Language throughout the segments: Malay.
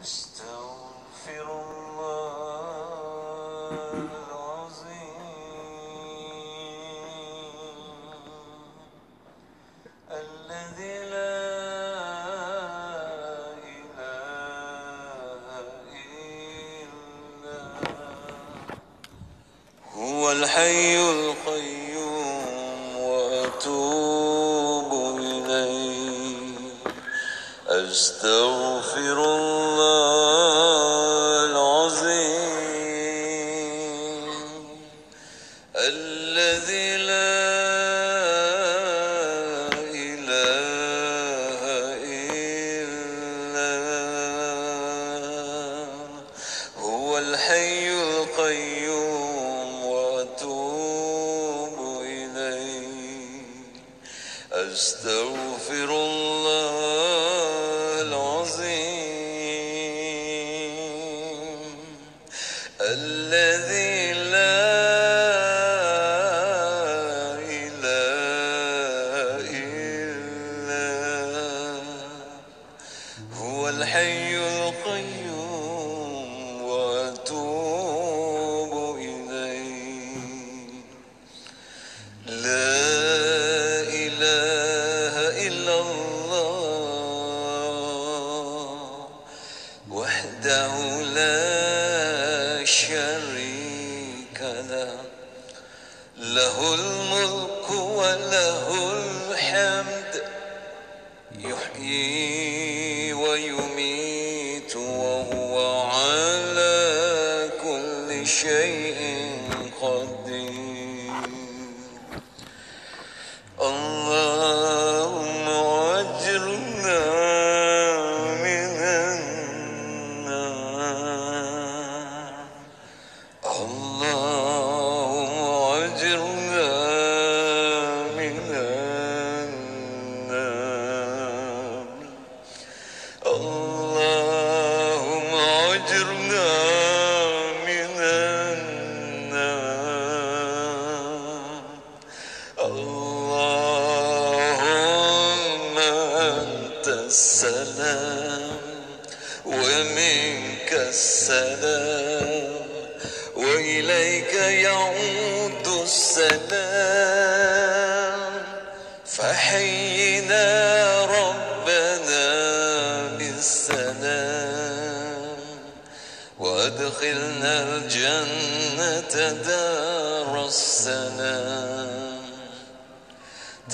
الله العظيم الذي لا إله إلا هو الحي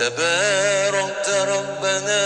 تباركت ربنا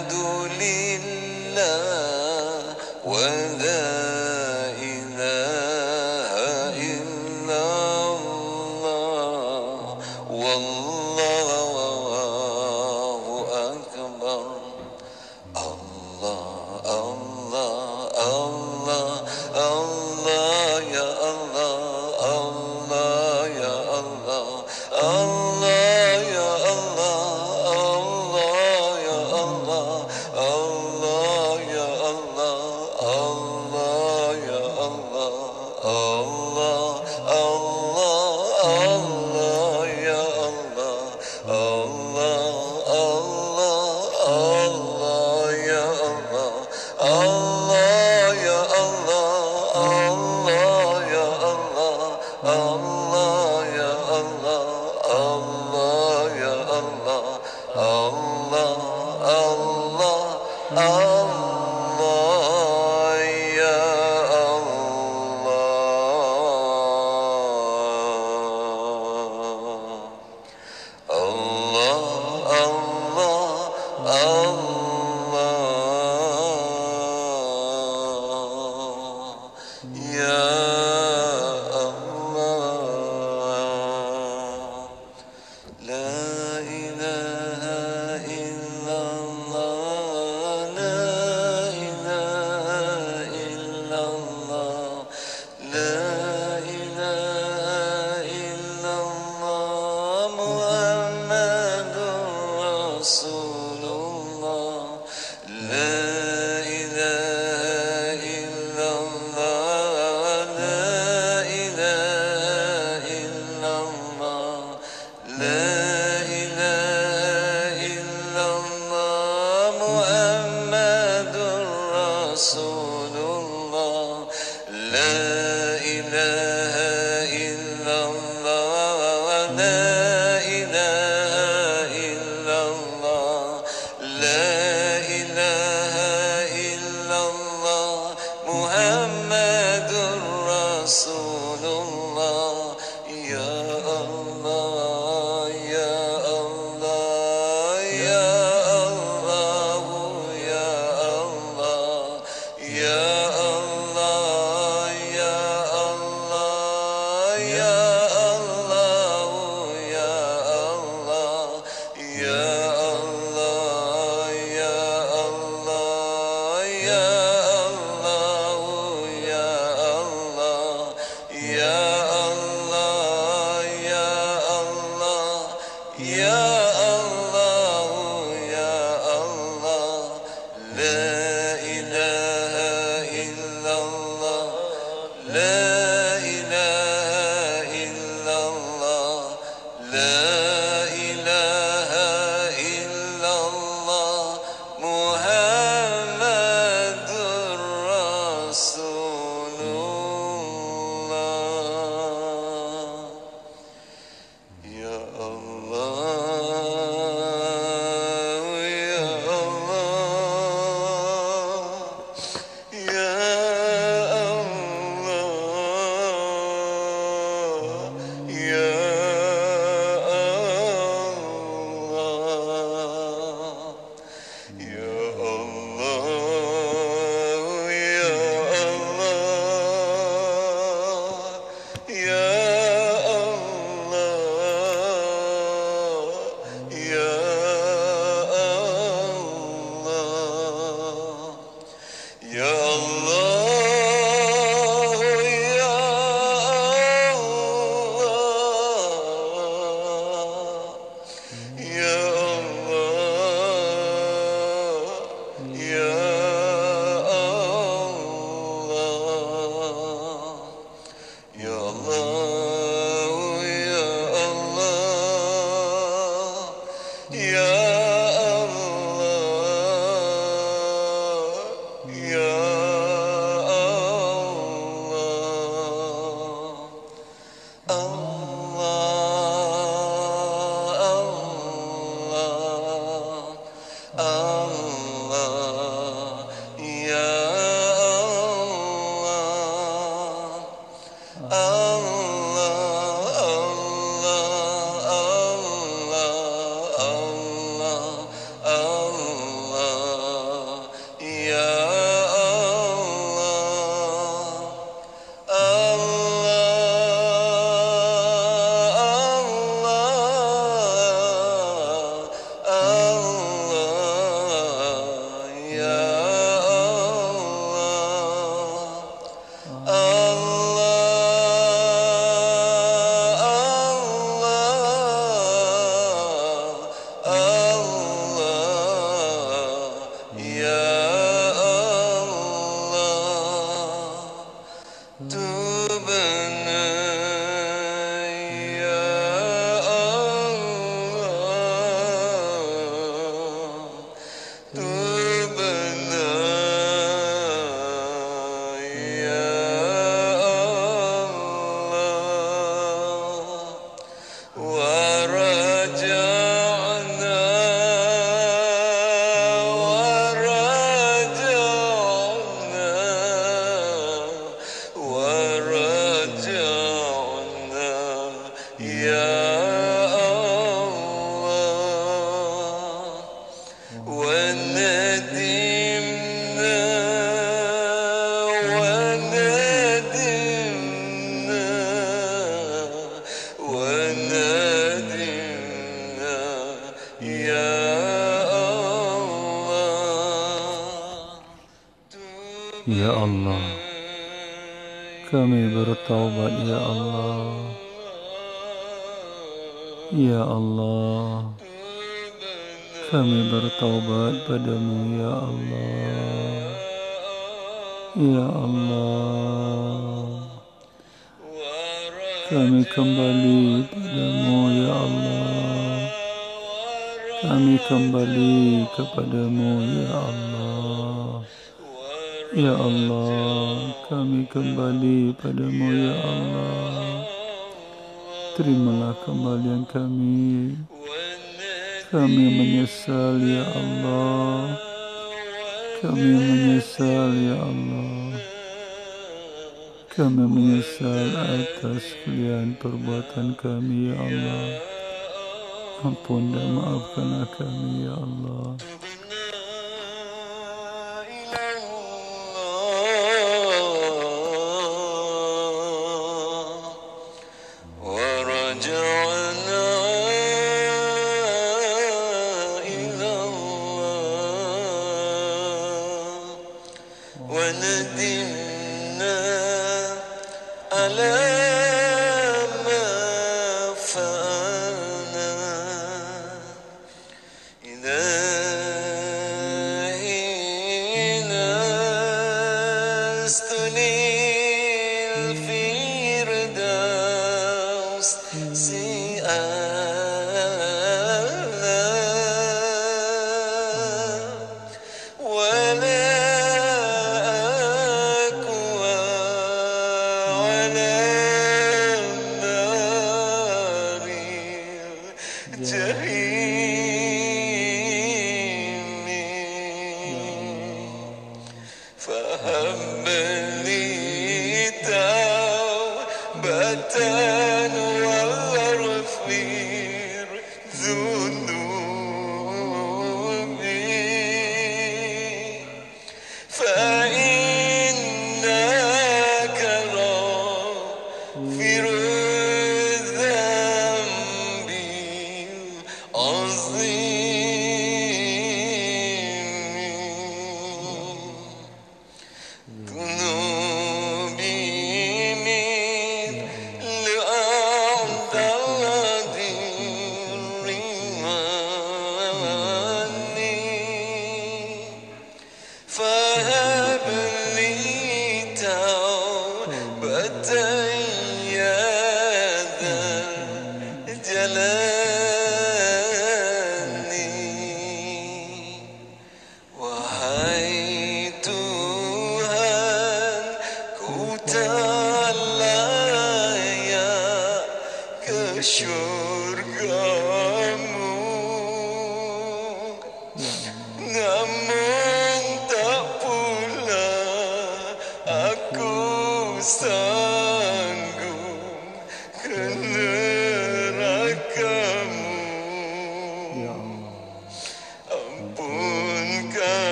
Yeah. Allah Kami bertaubat Ya Allah Ya Allah Kami bertaubat padamu Ya Allah Ya Allah Kami kembali padamu Ya Allah Kami kembali kepadamu Ya Allah Ya Allah, kami kembali padamu Ya Allah. Terimalah kembalian kami. Kami menyesal Ya Allah. Kami menyesal Ya Allah. Kami menyesal atas kalian perbuatan kami Ya Allah. Ampun dan maafkanlah kami Ya Allah.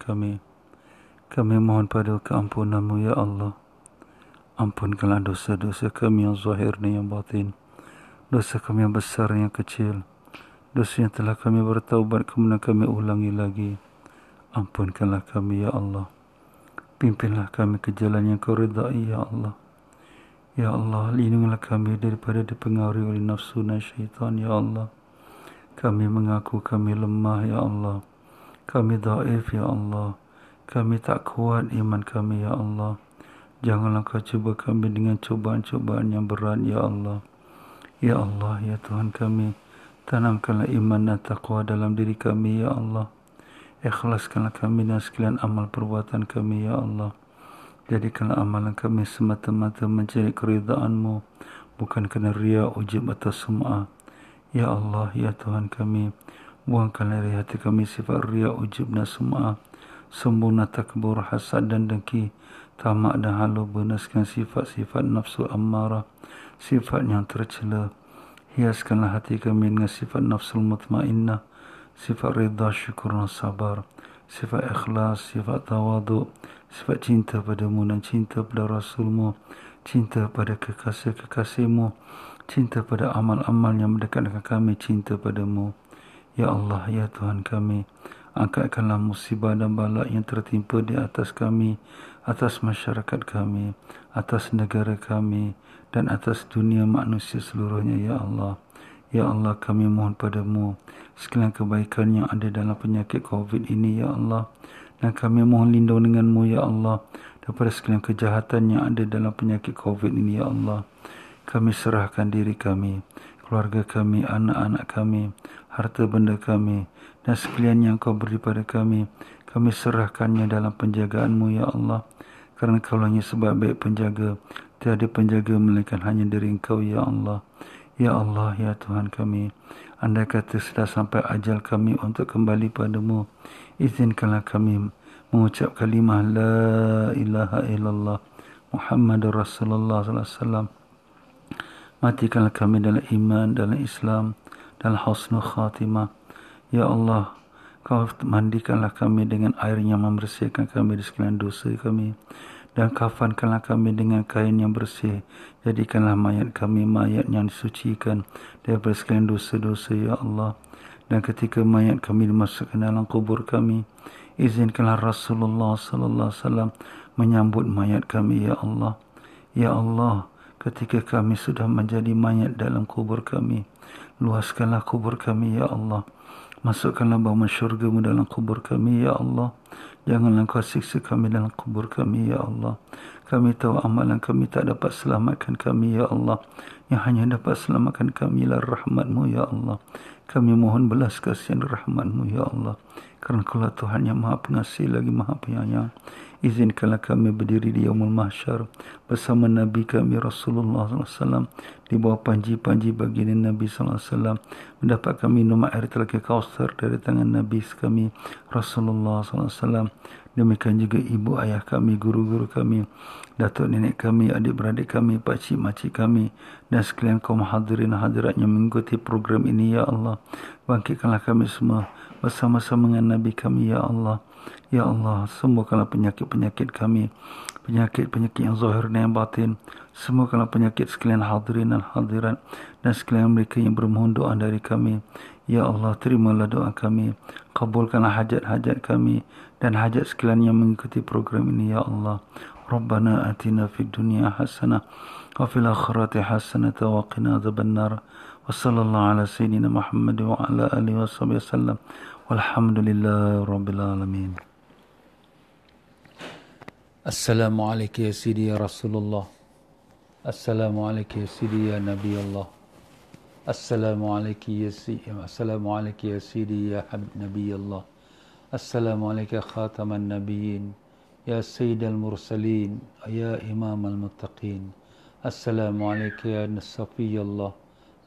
kami. Kami mohon pada keampunanmu, Ya Allah. Ampunkanlah dosa-dosa kami yang zahir dan yang batin. Dosa kami yang besar dan yang kecil. Dosa yang telah kami bertaubat kemudian kami ulangi lagi. Ampunkanlah kami, Ya Allah. Pimpinlah kami ke jalan yang kau redai, Ya Allah. Ya Allah, lindungilah kami daripada dipengaruhi oleh nafsu dan syaitan, Ya Allah. Kami mengaku kami lemah, Ya Allah. Kami daif, Ya Allah. Kami tak kuat iman kami, Ya Allah. Janganlah kau cuba kami dengan cubaan-cubaan yang berat, Ya Allah. Ya Allah, Ya Tuhan kami. Tanamkanlah iman dan taqwa dalam diri kami, Ya Allah. Ikhlaskanlah kami dan sekalian amal perbuatan kami, Ya Allah. Jadikanlah amalan kami semata-mata mencari keridaanMu, Bukan kena ria, ujib atau sum'ah. Ya Allah, Ya Tuhan kami. Buangkanlah dari hati kami sifat ria, ujibna semua. Sembunah takbur, hasad dan dengki. Tamak dan halu benaskan sifat-sifat nafsu amarah. Sifat yang tercela. Hiaskanlah hati kami dengan sifat nafsu mutmainnah. Sifat rida, syukur dan sabar. Sifat ikhlas, sifat tawaduk. Sifat cinta padamu dan cinta pada Rasulmu. Cinta pada kekasih-kekasihmu. Cinta pada amal-amal yang mendekatkan kami cinta padamu. Ya Allah, Ya Tuhan kami, angkatkanlah musibah dan balak yang tertimpa di atas kami, atas masyarakat kami, atas negara kami, dan atas dunia manusia seluruhnya, Ya Allah. Ya Allah, kami mohon padamu sekalian kebaikan yang ada dalam penyakit COVID ini, Ya Allah. Dan kami mohon lindung denganmu, Ya Allah, daripada sekalian kejahatan yang ada dalam penyakit COVID ini, Ya Allah. Kami serahkan diri kami, keluarga kami, anak-anak kami, harta benda kami dan sekalian yang kau beri pada kami. Kami serahkannya dalam penjagaanmu, Ya Allah. Kerana kau hanya lah sebab baik penjaga. Tiada penjaga melainkan hanya diri engkau, Ya Allah. Ya Allah, Ya Tuhan kami. Andai kata sudah sampai ajal kami untuk kembali padamu, izinkanlah kami mengucap kalimah La ilaha illallah Muhammad Rasulullah sallallahu alaihi wasallam. Matikanlah kami dalam iman, dalam Islam dan husnul khatimah. Ya Allah, kau mandikanlah kami dengan air yang membersihkan kami dari segala dosa kami. Dan kafankanlah kami dengan kain yang bersih. Jadikanlah mayat kami mayat yang disucikan daripada segala dosa-dosa, Ya Allah. Dan ketika mayat kami dimasukkan dalam kubur kami, izinkanlah Rasulullah Sallallahu SAW menyambut mayat kami, Ya Allah. Ya Allah, ketika kami sudah menjadi mayat dalam kubur kami, Luaskanlah kubur kami, Ya Allah. Masukkanlah bahama syurgamu dalam kubur kami, Ya Allah. Janganlah kau siksa kami dalam kubur kami, Ya Allah. Kami tahu amalan kami tak dapat selamatkan kami, Ya Allah. Yang hanya dapat selamatkan kami adalah rahmatmu, Ya Allah. Kami mohon belas kasihan rahmatmu, Ya Allah. Kerana kalau Tuhan yang maha pengasih lagi maha penyayang. Izinkanlah kami berdiri di Yawmul Mahsyar bersama Nabi kami Rasulullah SAW di bawah panji-panji baginda Nabi SAW kami minum air telaga kausar dari tangan Nabi kami Rasulullah SAW demikian juga ibu ayah kami, guru-guru kami, datuk nenek kami, adik-beradik kami, pakcik-makcik kami dan sekalian kaum hadirin hadirat yang mengikuti program ini Ya Allah bangkitkanlah kami semua bersama-sama dengan Nabi kami Ya Allah Ya Allah, sembuhkanlah penyakit-penyakit kami. Penyakit-penyakit yang zahir dan yang batin. Sembuhkanlah penyakit sekalian hadirin dan hadirat. Dan sekalian mereka yang bermohon doa dari kami. Ya Allah, terimalah doa kami. Kabulkanlah hajat-hajat kami. Dan hajat sekalian yang mengikuti program ini, Ya Allah. Rabbana atina fid dunia hasana. Wa fil akhirati hasana tawakina zabannar. Wa sallallahu ala sayyidina Muhammad wa ala alihi wa sallam. والحمد لله رب العالمين السلام عليك يا سيدي يا رسول الله السلام عليك يا سيدي يا نبي الله السلام عليك يا سيدي السلام عليك يا سيدي يا حب نبي الله السلام عليك خاتم النبيين يا سيد المرسلين يا إمام المتقين السلام عليك يا صفي الله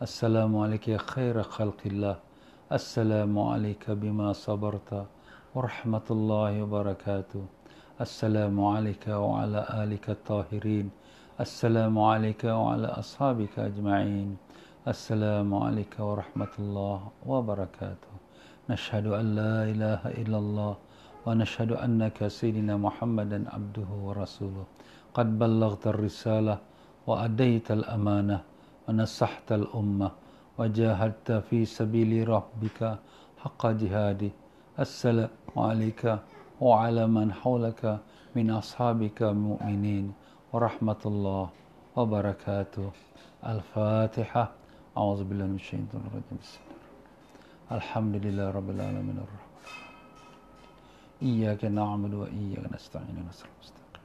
السلام عليك يا خير خلق الله السلام عليك بما صبرت ورحمة الله وبركاته السلام عليك وعلى آلك الطاهرين السلام عليك وعلى أصحابك أجمعين السلام عليك ورحمة الله وبركاته نشهد أن لا إله إلا الله ونشهد أنك سيدنا محمدا عبده ورسوله قد بلغت الرسالة وأديت الأمانة ونصحت الأمة وجاهدت في سبيل ربك حق جهادي السلام عليكم وعلى من حولك من أصحابك المؤمنين ورحمة الله وبركاته الفاتحة أعوذ بالله من الشيطان الرجيم بسم الله الحمد لله رب العالمين الرحمن إياك نعبد وإياك نستعين نصر المستقيم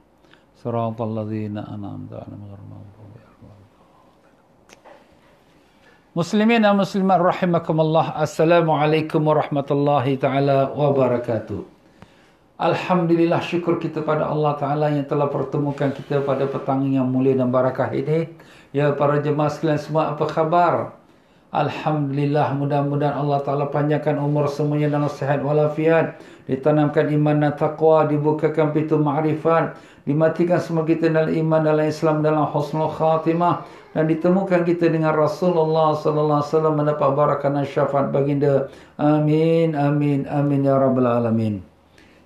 صراط الذين أنعمت عليهم غير المغضوب مسلمين ومسلمات رحمكم الله السلام عليكم ورحمة الله تعالى وبركاته Alhamdulillah syukur kita pada Allah Ta'ala yang telah pertemukan kita pada petang yang mulia dan barakah ini. Ya para jemaah sekalian semua apa khabar? Alhamdulillah mudah-mudahan Allah Ta'ala panjangkan umur semuanya dalam sehat walafiat. Ditanamkan iman dan taqwa, dibukakan pintu ma'rifat. Dimatikan semua kita dalam iman, dalam Islam, dalam husnul khatimah. Dan ditemukan kita dengan Rasulullah SAW mendapat barakah dan syafaat baginda. Amin, amin, amin ya Rabbal Alamin.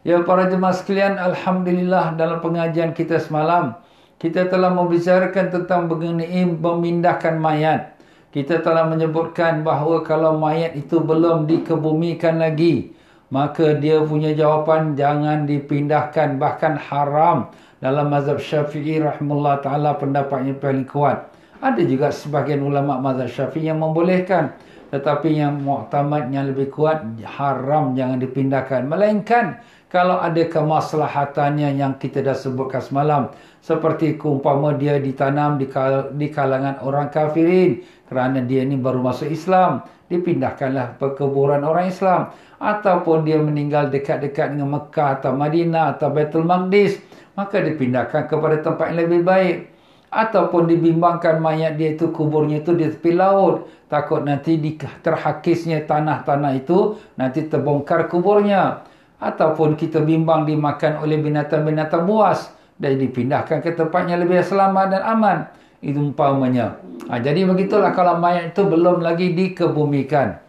Ya para jemaah sekalian, Alhamdulillah dalam pengajian kita semalam, kita telah membicarakan tentang mengenai memindahkan mayat. Kita telah menyebutkan bahawa kalau mayat itu belum dikebumikan lagi, maka dia punya jawapan jangan dipindahkan bahkan haram dalam mazhab syafi'i rahmullah ta'ala pendapatnya paling kuat. Ada juga sebahagian ulama mazhab syafi'i yang membolehkan. Tetapi yang muktamad yang lebih kuat haram jangan dipindahkan. Melainkan kalau ada kemaslahatannya yang kita dah sebutkan semalam seperti keumpama dia ditanam di, kal- di kalangan orang kafirin kerana dia ni baru masuk Islam dipindahkanlah perkuburan orang Islam ataupun dia meninggal dekat-dekat dengan Mekah atau Madinah atau Baitul Maqdis maka dipindahkan kepada tempat yang lebih baik ataupun dibimbangkan mayat dia itu kuburnya itu di tepi laut takut nanti terhakisnya tanah-tanah itu nanti terbongkar kuburnya ataupun kita bimbang dimakan oleh binatang-binatang buas dan dipindahkan ke tempat yang lebih selamat dan aman itu umpamanya ha, jadi begitulah kalau mayat itu belum lagi dikebumikan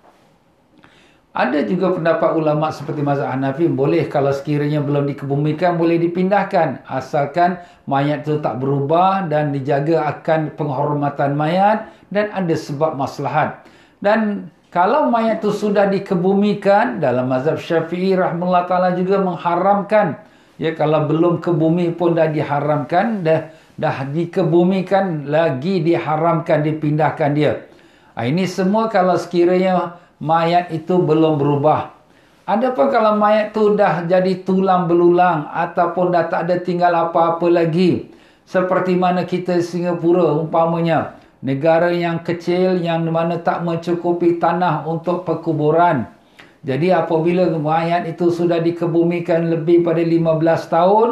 ada juga pendapat ulama seperti mazhab Hanafi boleh kalau sekiranya belum dikebumikan boleh dipindahkan asalkan mayat itu tak berubah dan dijaga akan penghormatan mayat dan ada sebab maslahat dan kalau mayat itu sudah dikebumikan, dalam mazhab syafi'i rahmullah ta'ala juga mengharamkan. Ya, kalau belum kebumi pun dah diharamkan, dah, dah dikebumikan, lagi diharamkan, dipindahkan dia. Nah, ini semua kalau sekiranya mayat itu belum berubah. Adapun kalau mayat itu dah jadi tulang belulang ataupun dah tak ada tinggal apa-apa lagi. Seperti mana kita Singapura umpamanya negara yang kecil yang mana tak mencukupi tanah untuk perkuburan. Jadi apabila mayat itu sudah dikebumikan lebih pada 15 tahun,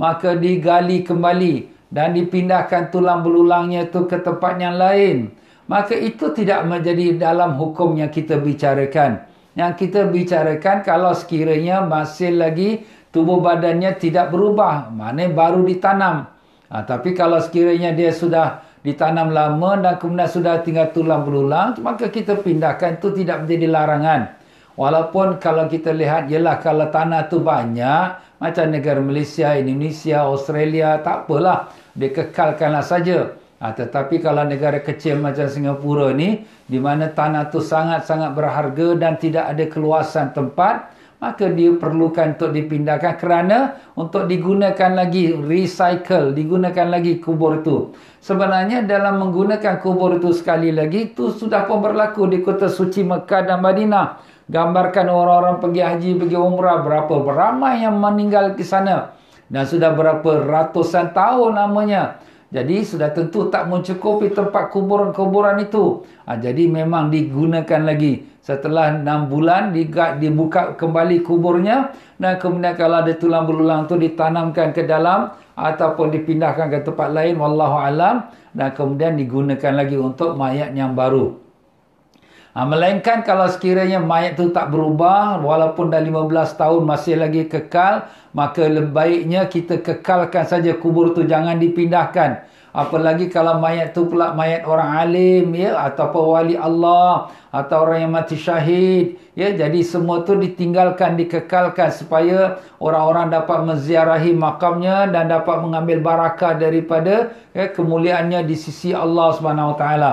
maka digali kembali dan dipindahkan tulang belulangnya itu ke tempat yang lain. Maka itu tidak menjadi dalam hukum yang kita bicarakan. Yang kita bicarakan kalau sekiranya masih lagi tubuh badannya tidak berubah, mana baru ditanam. Ha, tapi kalau sekiranya dia sudah ditanam lama dan kemudian sudah tinggal tulang berulang, maka kita pindahkan itu tidak menjadi larangan walaupun kalau kita lihat ialah kalau tanah tu banyak macam negara Malaysia, Indonesia, Australia tak apalah dia saja ha, tetapi kalau negara kecil macam Singapura ni di mana tanah tu sangat-sangat berharga dan tidak ada keluasan tempat maka dia perlukan untuk dipindahkan kerana untuk digunakan lagi recycle digunakan lagi kubur itu sebenarnya dalam menggunakan kubur itu sekali lagi itu sudah pun berlaku di kota suci Mekah dan Madinah gambarkan orang-orang pergi haji pergi umrah berapa ramai yang meninggal di sana dan sudah berapa ratusan tahun namanya jadi sudah tentu tak mencukupi tempat kuburan-kuburan itu. Ha, jadi memang digunakan lagi. Setelah 6 bulan dibuka kembali kuburnya. Dan kemudian kalau ada tulang belulang itu ditanamkan ke dalam. Ataupun dipindahkan ke tempat lain. wallahu a'lam. Dan kemudian digunakan lagi untuk mayat yang baru. Ha, melainkan kalau sekiranya mayat tu tak berubah walaupun dah 15 tahun masih lagi kekal maka lebaiknya kita kekalkan saja kubur tu jangan dipindahkan apalagi kalau mayat tu pula mayat orang alim ya atau wali Allah atau orang yang mati syahid ya jadi semua tu ditinggalkan dikekalkan supaya orang-orang dapat menziarahi makamnya dan dapat mengambil barakah daripada ya, kemuliaannya di sisi Allah Subhanahu Wa Taala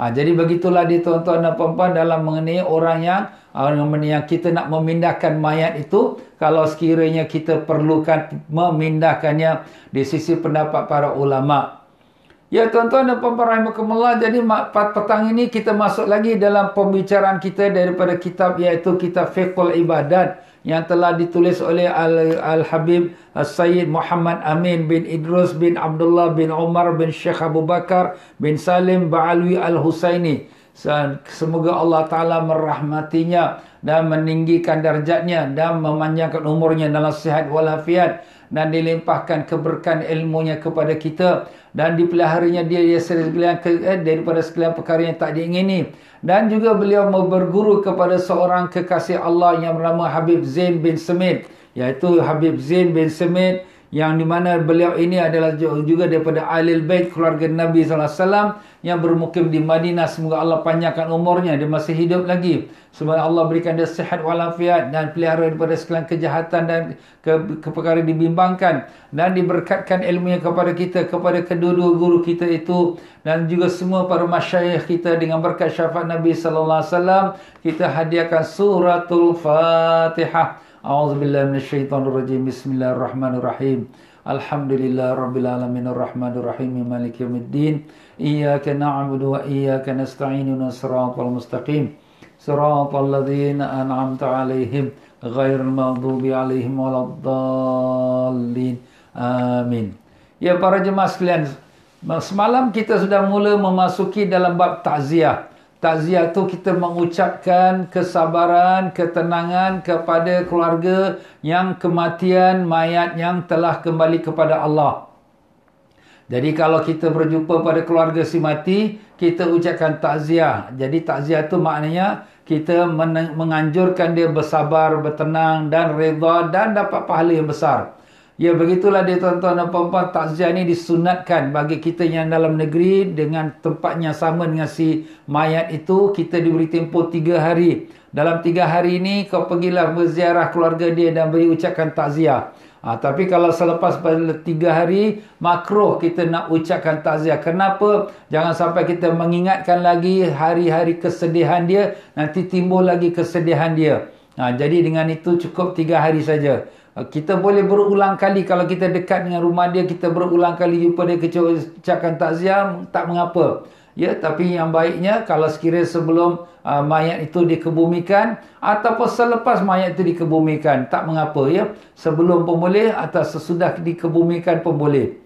Ha, jadi begitulah dia tuan-tuan dan puan-puan dalam mengenai orang yang ha, yang kita nak memindahkan mayat itu kalau sekiranya kita perlukan memindahkannya di sisi pendapat para ulama. Ya tuan-tuan dan puan-puan rahimakumullah jadi petang ini kita masuk lagi dalam pembicaraan kita daripada kitab iaitu kitab Fiqhul Ibadat yang telah ditulis oleh Al-Habib Sayyid Muhammad Amin bin Idrus bin Abdullah bin Umar bin Sheikh Abu Bakar bin Salim Ba'alwi Al-Husaini. Semoga Allah Ta'ala merahmatinya dan meninggikan darjatnya dan memanjangkan umurnya dalam sihat walafiat dan dilimpahkan keberkahan ilmunya kepada kita dan dipeliharanya dia, dia dari sekalian eh, daripada sekalian perkara yang tak diingini dan juga beliau berguru kepada seorang kekasih Allah yang bernama Habib Zain bin Semit iaitu Habib Zain bin Semit yang di mana beliau ini adalah juga daripada Ahlul Bait keluarga Nabi sallallahu alaihi wasallam yang bermukim di Madinah semoga Allah panjangkan umurnya dia masih hidup lagi semoga Allah berikan dia sihat walafiat dan pelihara daripada segala kejahatan dan ke, ke perkara dibimbangkan dan diberkatkan ilmunya kepada kita kepada kedua-dua guru kita itu dan juga semua para masyayikh kita dengan berkat syafaat Nabi sallallahu alaihi wasallam kita hadiahkan suratul Fatihah أعوذ بالله من الشيطان الرجيم بسم الله الرحمن الرحيم الحمد لله رب العالمين الرحمن الرحيم مالك يوم الدين إياك نعبد وإياك نستعين الصراط المستقيم صراط الذين أنعمت عليهم غير المغضوب عليهم ولا الضالين آمين Ya para jemaah sekalian, semalam kita sudah mula memasuki dalam bab takziah. Takziah tu kita mengucapkan kesabaran, ketenangan kepada keluarga yang kematian mayat yang telah kembali kepada Allah. Jadi kalau kita berjumpa pada keluarga si mati, kita ucapkan takziah. Jadi takziah tu maknanya kita menganjurkan dia bersabar, bertenang dan redha dan dapat pahala yang besar. Ya begitulah dia tuan-tuan dan puan-puan takziah ni disunatkan bagi kita yang dalam negeri dengan tempatnya sama dengan si mayat itu kita diberi tempoh 3 hari. Dalam 3 hari ini kau pergilah berziarah keluarga dia dan beri ucapkan takziah. Ha, tapi kalau selepas pada tiga hari makro kita nak ucapkan takziah. Kenapa? Jangan sampai kita mengingatkan lagi hari-hari kesedihan dia nanti timbul lagi kesedihan dia. Ha, jadi dengan itu cukup tiga hari saja. Eh, kita boleh berulang kali kalau kita dekat dengan rumah dia kita berulang kali jumpa dia kecuali ucapkan takziah tak mengapa ya tapi yang baiknya kalau sekiranya sebelum uh, mayat itu dikebumikan ataupun selepas mayat itu dikebumikan tak mengapa ya sebelum pun boleh atau sesudah dikebumikan pun boleh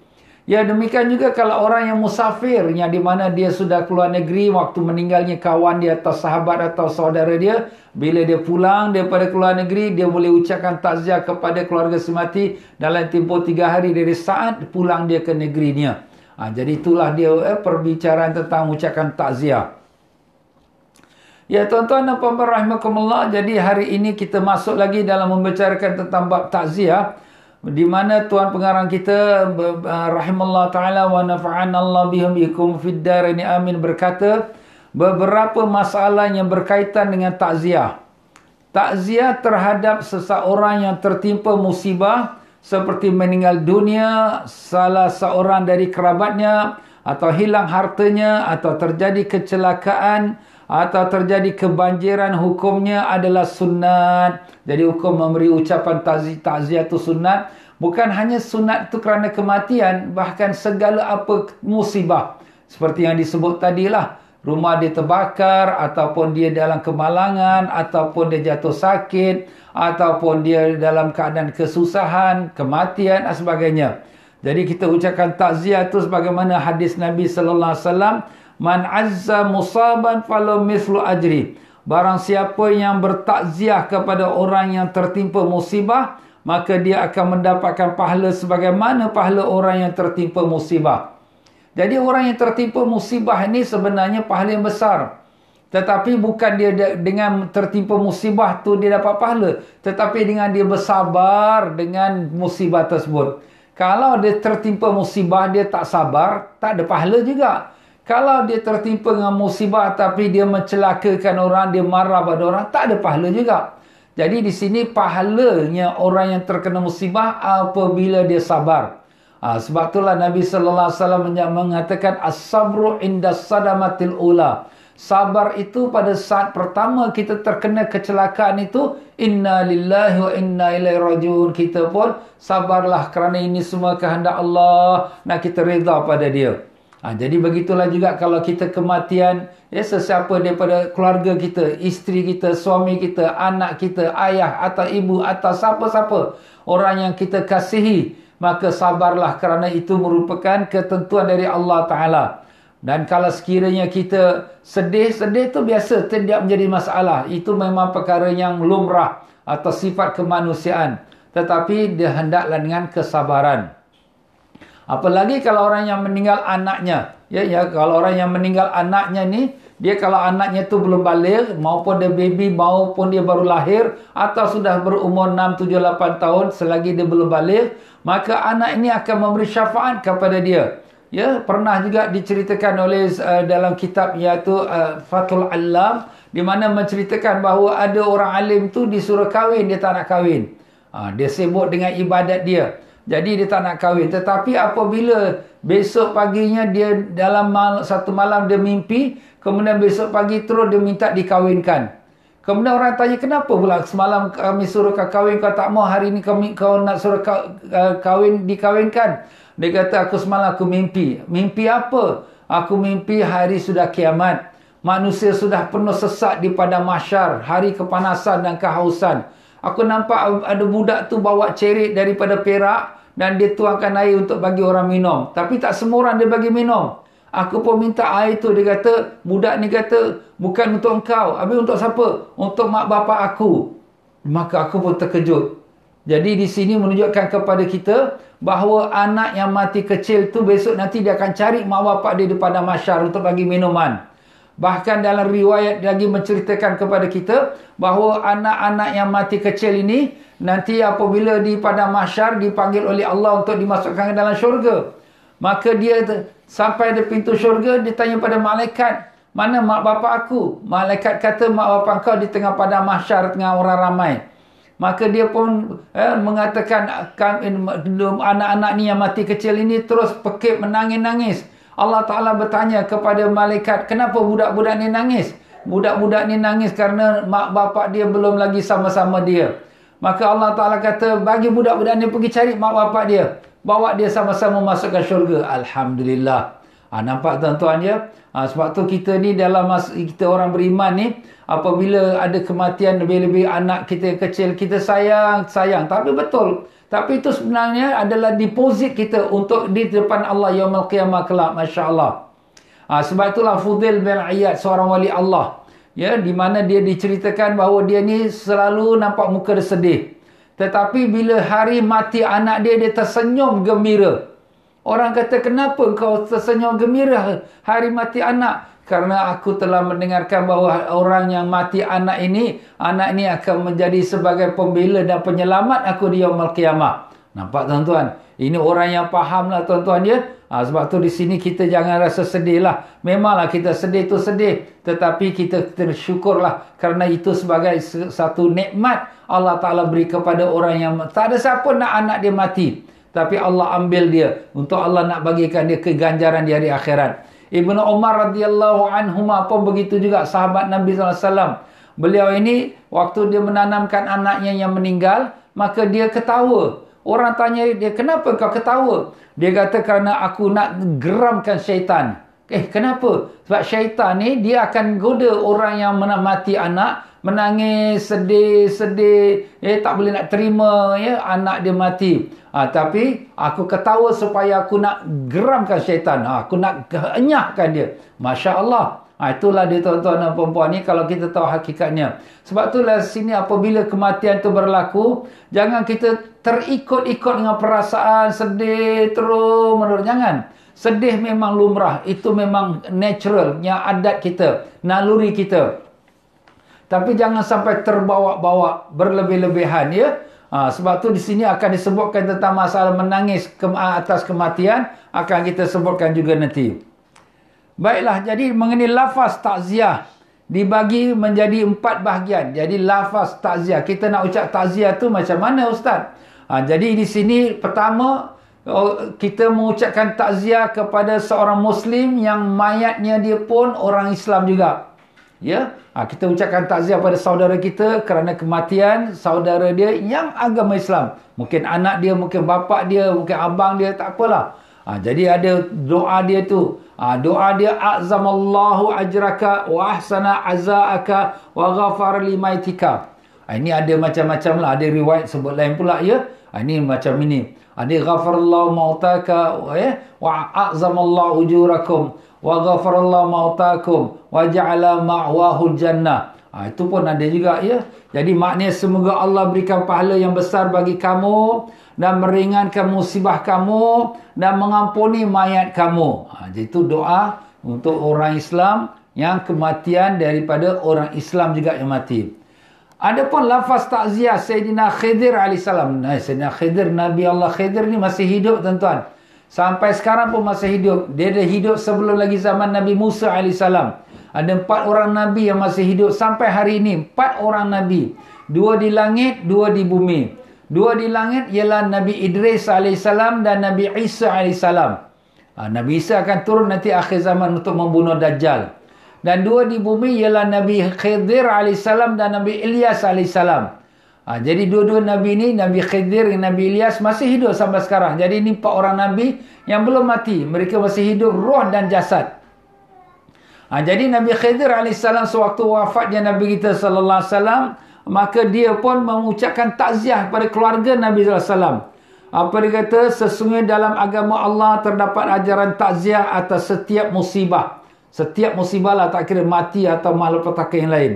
Ya demikian juga kalau orang yang musafir yang di mana dia sudah keluar negeri waktu meninggalnya kawan dia atau sahabat atau saudara dia bila dia pulang daripada keluar negeri dia boleh ucapkan takziah kepada keluarga semati dalam tempoh tiga hari dari saat pulang dia ke negerinya. Ha, jadi itulah dia eh, perbicaraan tentang ucapan takziah. Ya tuan-tuan dan puan-puan rahimakumullah jadi hari ini kita masuk lagi dalam membicarakan tentang bab takziah di mana tuan pengarang kita rahimallahu taala wa nafa'ana Allah bihum ikum fid darin amin berkata beberapa masalah yang berkaitan dengan takziah takziah terhadap seseorang yang tertimpa musibah seperti meninggal dunia salah seorang dari kerabatnya atau hilang hartanya atau terjadi kecelakaan atau terjadi kebanjiran hukumnya adalah sunat. Jadi hukum memberi ucapan takziah itu sunat. Bukan hanya sunat itu kerana kematian, bahkan segala apa musibah. Seperti yang disebut tadilah, rumah dia terbakar, ataupun dia dalam kemalangan, ataupun dia jatuh sakit, ataupun dia dalam keadaan kesusahan, kematian dan sebagainya. Jadi kita ucapkan takziah itu sebagaimana hadis Nabi sallallahu alaihi wasallam Man azza musaban falam mislu ajri. Barang siapa yang bertakziah kepada orang yang tertimpa musibah, maka dia akan mendapatkan pahala sebagaimana pahala orang yang tertimpa musibah. Jadi orang yang tertimpa musibah ini sebenarnya pahala yang besar. Tetapi bukan dia dengan tertimpa musibah tu dia dapat pahala. Tetapi dengan dia bersabar dengan musibah tersebut. Kalau dia tertimpa musibah, dia tak sabar, tak ada pahala juga. Kalau dia tertimpa dengan musibah tapi dia mencelakakan orang, dia marah pada orang, tak ada pahala juga. Jadi di sini pahalanya orang yang terkena musibah apabila dia sabar. Ha, sebab itulah Nabi sallallahu alaihi wasallam mengatakan as-sabru inda sadamatil ula. Sabar itu pada saat pertama kita terkena kecelakaan itu inna lillahi wa inna ilaihi rajiun. Kita pun sabarlah kerana ini semua kehendak Allah. Nah kita redha pada dia. Ha, jadi begitulah juga kalau kita kematian ya sesiapa daripada keluarga kita, isteri kita, suami kita, anak kita, ayah atau ibu atau siapa-siapa orang yang kita kasihi maka sabarlah kerana itu merupakan ketentuan dari Allah Taala. Dan kalau sekiranya kita sedih, sedih itu biasa tidak menjadi masalah. Itu memang perkara yang lumrah atau sifat kemanusiaan. Tetapi dihendaklah dengan kesabaran. Apalagi kalau orang yang meninggal anaknya. Ya, ya, kalau orang yang meninggal anaknya ni, dia kalau anaknya tu belum balik, maupun dia baby, maupun dia baru lahir, atau sudah berumur 6, 7, 8 tahun, selagi dia belum balik, maka anak ini akan memberi syafaat kepada dia. Ya, pernah juga diceritakan oleh uh, dalam kitab iaitu uh, eh, Fatul Alam, di mana menceritakan bahawa ada orang alim tu disuruh kahwin, dia tak nak kahwin. Ha, dia sibuk dengan ibadat dia. Jadi dia tak nak kahwin. Tetapi apabila besok paginya dia dalam mal, satu malam dia mimpi. Kemudian besok pagi terus dia minta dikahwinkan. Kemudian orang tanya kenapa pula semalam kami suruh kau kahwin kau tak mau hari ini kami kau nak suruh kau eh, kahwin dikahwinkan. Dia kata aku semalam aku mimpi. Mimpi apa? Aku mimpi hari sudah kiamat. Manusia sudah penuh sesak di pada masyar hari kepanasan dan kehausan. Aku nampak ada budak tu bawa cerit daripada Perak dan dia tuangkan air untuk bagi orang minum. Tapi tak semua orang dia bagi minum. Aku pun minta air tu, Dia kata, budak ni kata, bukan untuk engkau. Habis untuk siapa? Untuk mak bapak aku. Maka aku pun terkejut. Jadi di sini menunjukkan kepada kita bahawa anak yang mati kecil tu besok nanti dia akan cari mak bapak dia di padang masyar untuk bagi minuman. Bahkan dalam riwayat lagi menceritakan kepada kita bahawa anak-anak yang mati kecil ini nanti apabila di pada mahsyar dipanggil oleh Allah untuk dimasukkan ke dalam syurga. Maka dia sampai di pintu syurga ditanya pada malaikat, "Mana mak bapak aku?" Malaikat kata, "Mak bapak kau di tengah pada mahsyar tengah orang ramai." Maka dia pun eh, mengatakan kami anak-anak ni yang mati kecil ini terus pekik menangis-nangis. Allah Ta'ala bertanya kepada malaikat, kenapa budak-budak ni nangis? Budak-budak ni nangis kerana mak bapak dia belum lagi sama-sama dia. Maka Allah Ta'ala kata, bagi budak-budak ni pergi cari mak bapak dia. Bawa dia sama-sama masuk ke syurga. Alhamdulillah. Ha, nampak tuan-tuan ya? Ha, sebab tu kita ni dalam masa kita orang beriman ni, apabila ada kematian lebih-lebih anak kita yang kecil, kita sayang, sayang. Tapi betul, tapi itu sebenarnya adalah deposit kita untuk di depan Allah Ya qiyamah kelak masya-Allah. Ha, sebab itulah Fudil bin Ayyad seorang wali Allah ya di mana dia diceritakan bahawa dia ni selalu nampak muka dia sedih. Tetapi bila hari mati anak dia dia tersenyum gembira. Orang kata, kenapa kau tersenyum gembira hari mati anak? Karena aku telah mendengarkan bahawa orang yang mati anak ini, anak ini akan menjadi sebagai pembela dan penyelamat aku di Yom Al-Qiyamah. Nampak tuan-tuan? Ini orang yang lah tuan-tuan ya. Ha, sebab tu di sini kita jangan rasa sedih lah. Memanglah kita sedih tu sedih. Tetapi kita lah kerana itu sebagai satu nikmat Allah Ta'ala beri kepada orang yang tak ada siapa nak anak dia mati tapi Allah ambil dia untuk Allah nak bagikan dia keganjaran di hari akhirat. Ibnu Umar radhiyallahu anhu pun begitu juga sahabat Nabi sallallahu alaihi wasallam. Beliau ini waktu dia menanamkan anaknya yang meninggal, maka dia ketawa. Orang tanya dia, "Kenapa kau ketawa?" Dia kata, "Kerana aku nak geramkan syaitan." Eh, kenapa? Sebab syaitan ni dia akan goda orang yang menamati anak menangis sedih sedih eh tak boleh nak terima ya anak dia mati ha, tapi aku ketawa supaya aku nak geramkan syaitan ha, aku nak kenyahkan dia masya-Allah ha, itulah dia tuan-tuan dan puan-puan ni kalau kita tahu hakikatnya sebab itulah sini apabila kematian tu berlaku jangan kita terikut-ikut dengan perasaan sedih terus menurut jangan Sedih memang lumrah, itu memang natural, yang adat kita, naluri kita. Tapi jangan sampai terbawa-bawa berlebih-lebihan ya. Ha, sebab tu di sini akan disebutkan tentang masalah menangis ke ah, atas kematian. Akan kita sebutkan juga nanti. Baiklah, jadi mengenai lafaz takziah dibagi menjadi empat bahagian. Jadi lafaz takziah. Kita nak ucap takziah tu macam mana Ustaz? Ha, jadi di sini pertama kita mengucapkan takziah kepada seorang Muslim yang mayatnya dia pun orang Islam juga. Ya, ha, kita ucapkan takziah pada saudara kita kerana kematian saudara dia yang agama Islam. Mungkin anak dia, mungkin bapa dia, mungkin abang dia, tak apalah. Ha, jadi ada doa dia tu. Ha, doa dia azamallahu ajraka wa ahsana azaaka wa ghafar limaitika. Ha, ini ada macam-macam lah. Ada riwayat sebut lain pula ya. Ha, ini macam ini. Ha, ini ghafarallahu mautaka eh, wa azamallahu ujurakum wa ghafarallahu ma'atakum wa ja'ala ma'wahu jannah. Ha, itu pun ada juga ya. Jadi maknanya semoga Allah berikan pahala yang besar bagi kamu dan meringankan musibah kamu dan mengampuni mayat kamu. Ha, jadi itu doa untuk orang Islam yang kematian daripada orang Islam juga yang mati. Adapun lafaz takziah Sayyidina Khidir alaihissalam. Nah, Sayyidina Khidir, Nabi Allah Khidir ni masih hidup tuan-tuan. Sampai sekarang pun masih hidup. Dia dah hidup sebelum lagi zaman Nabi Musa AS. Ada empat orang Nabi yang masih hidup sampai hari ini. Empat orang Nabi. Dua di langit, dua di bumi. Dua di langit ialah Nabi Idris AS dan Nabi Isa AS. Ah, Nabi Isa akan turun nanti akhir zaman untuk membunuh Dajjal. Dan dua di bumi ialah Nabi Khidir AS dan Nabi Ilyas AS. Ha, jadi dua-dua Nabi ini, Nabi Khidir dan Nabi Ilyas masih hidup sampai sekarang. Jadi ini empat orang Nabi yang belum mati. Mereka masih hidup roh dan jasad. Ha, jadi Nabi Khidir AS sewaktu wafatnya Nabi kita SAW, maka dia pun mengucapkan takziah kepada keluarga Nabi SAW. Apa dia kata, sesungguhnya dalam agama Allah terdapat ajaran takziah atas setiap musibah. Setiap musibah lah tak kira mati atau malapetaka yang lain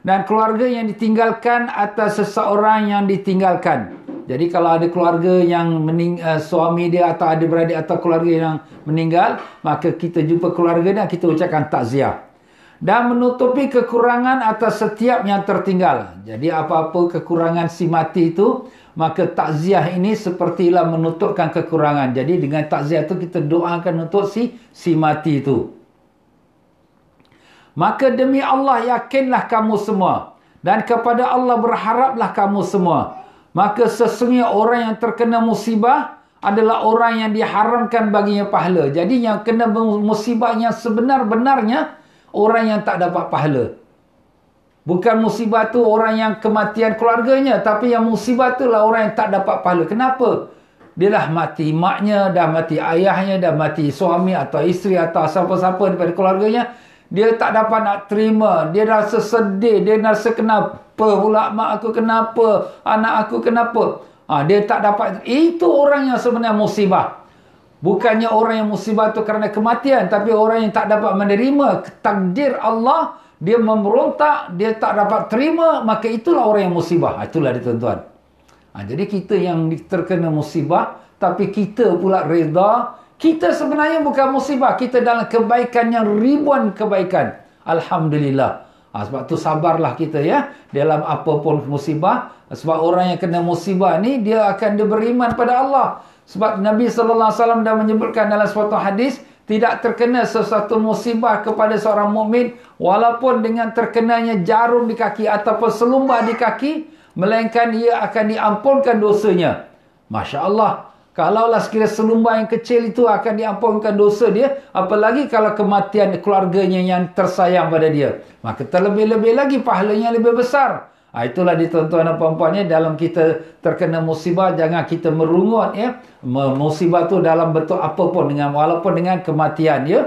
dan keluarga yang ditinggalkan atas seseorang yang ditinggalkan. Jadi kalau ada keluarga yang mening, uh, suami dia atau ada beradik atau keluarga yang meninggal, maka kita jumpa keluarga dan kita ucapkan takziah. Dan menutupi kekurangan atas setiap yang tertinggal. Jadi apa-apa kekurangan si mati itu, maka takziah ini sepertilah menutupkan kekurangan. Jadi dengan takziah itu kita doakan untuk si si mati itu. Maka demi Allah yakinlah kamu semua. Dan kepada Allah berharaplah kamu semua. Maka sesungguhnya orang yang terkena musibah adalah orang yang diharamkan baginya pahala. Jadi yang kena musibahnya sebenar-benarnya orang yang tak dapat pahala. Bukan musibah tu orang yang kematian keluarganya. Tapi yang musibah tu lah orang yang tak dapat pahala. Kenapa? Dia dah mati maknya, dah mati ayahnya, dah mati suami atau isteri atau siapa-siapa daripada keluarganya. Dia tak dapat nak terima. Dia rasa sedih. Dia rasa kenapa pula mak aku kenapa. Anak aku kenapa. Ha, dia tak dapat. Itu orang yang sebenarnya musibah. Bukannya orang yang musibah itu kerana kematian. Tapi orang yang tak dapat menerima takdir Allah. Dia memberontak. Dia tak dapat terima. Maka itulah orang yang musibah. Ah, itulah dia tuan-tuan. Ha, jadi kita yang terkena musibah. Tapi kita pula reda. Reda kita sebenarnya bukan musibah. Kita dalam kebaikan yang ribuan kebaikan. Alhamdulillah. Ha, sebab tu sabarlah kita ya. Dalam apa pun musibah. Sebab orang yang kena musibah ni, dia akan dia beriman pada Allah. Sebab Nabi SAW dah menyebutkan dalam suatu hadis, tidak terkena sesuatu musibah kepada seorang mukmin walaupun dengan terkenanya jarum di kaki ataupun selumba di kaki, melainkan ia akan diampunkan dosanya. Masya Allah. Kalaulah sekiranya selumba yang kecil itu akan diampunkan dosa dia. Apalagi kalau kematian keluarganya yang tersayang pada dia. Maka terlebih-lebih lagi pahalanya lebih besar. Ha, itulah di tuan-tuan dan puan-puan ya. Dalam kita terkena musibah, jangan kita merungut ya. Musibah tu dalam bentuk apa pun. Dengan, walaupun dengan kematian ya.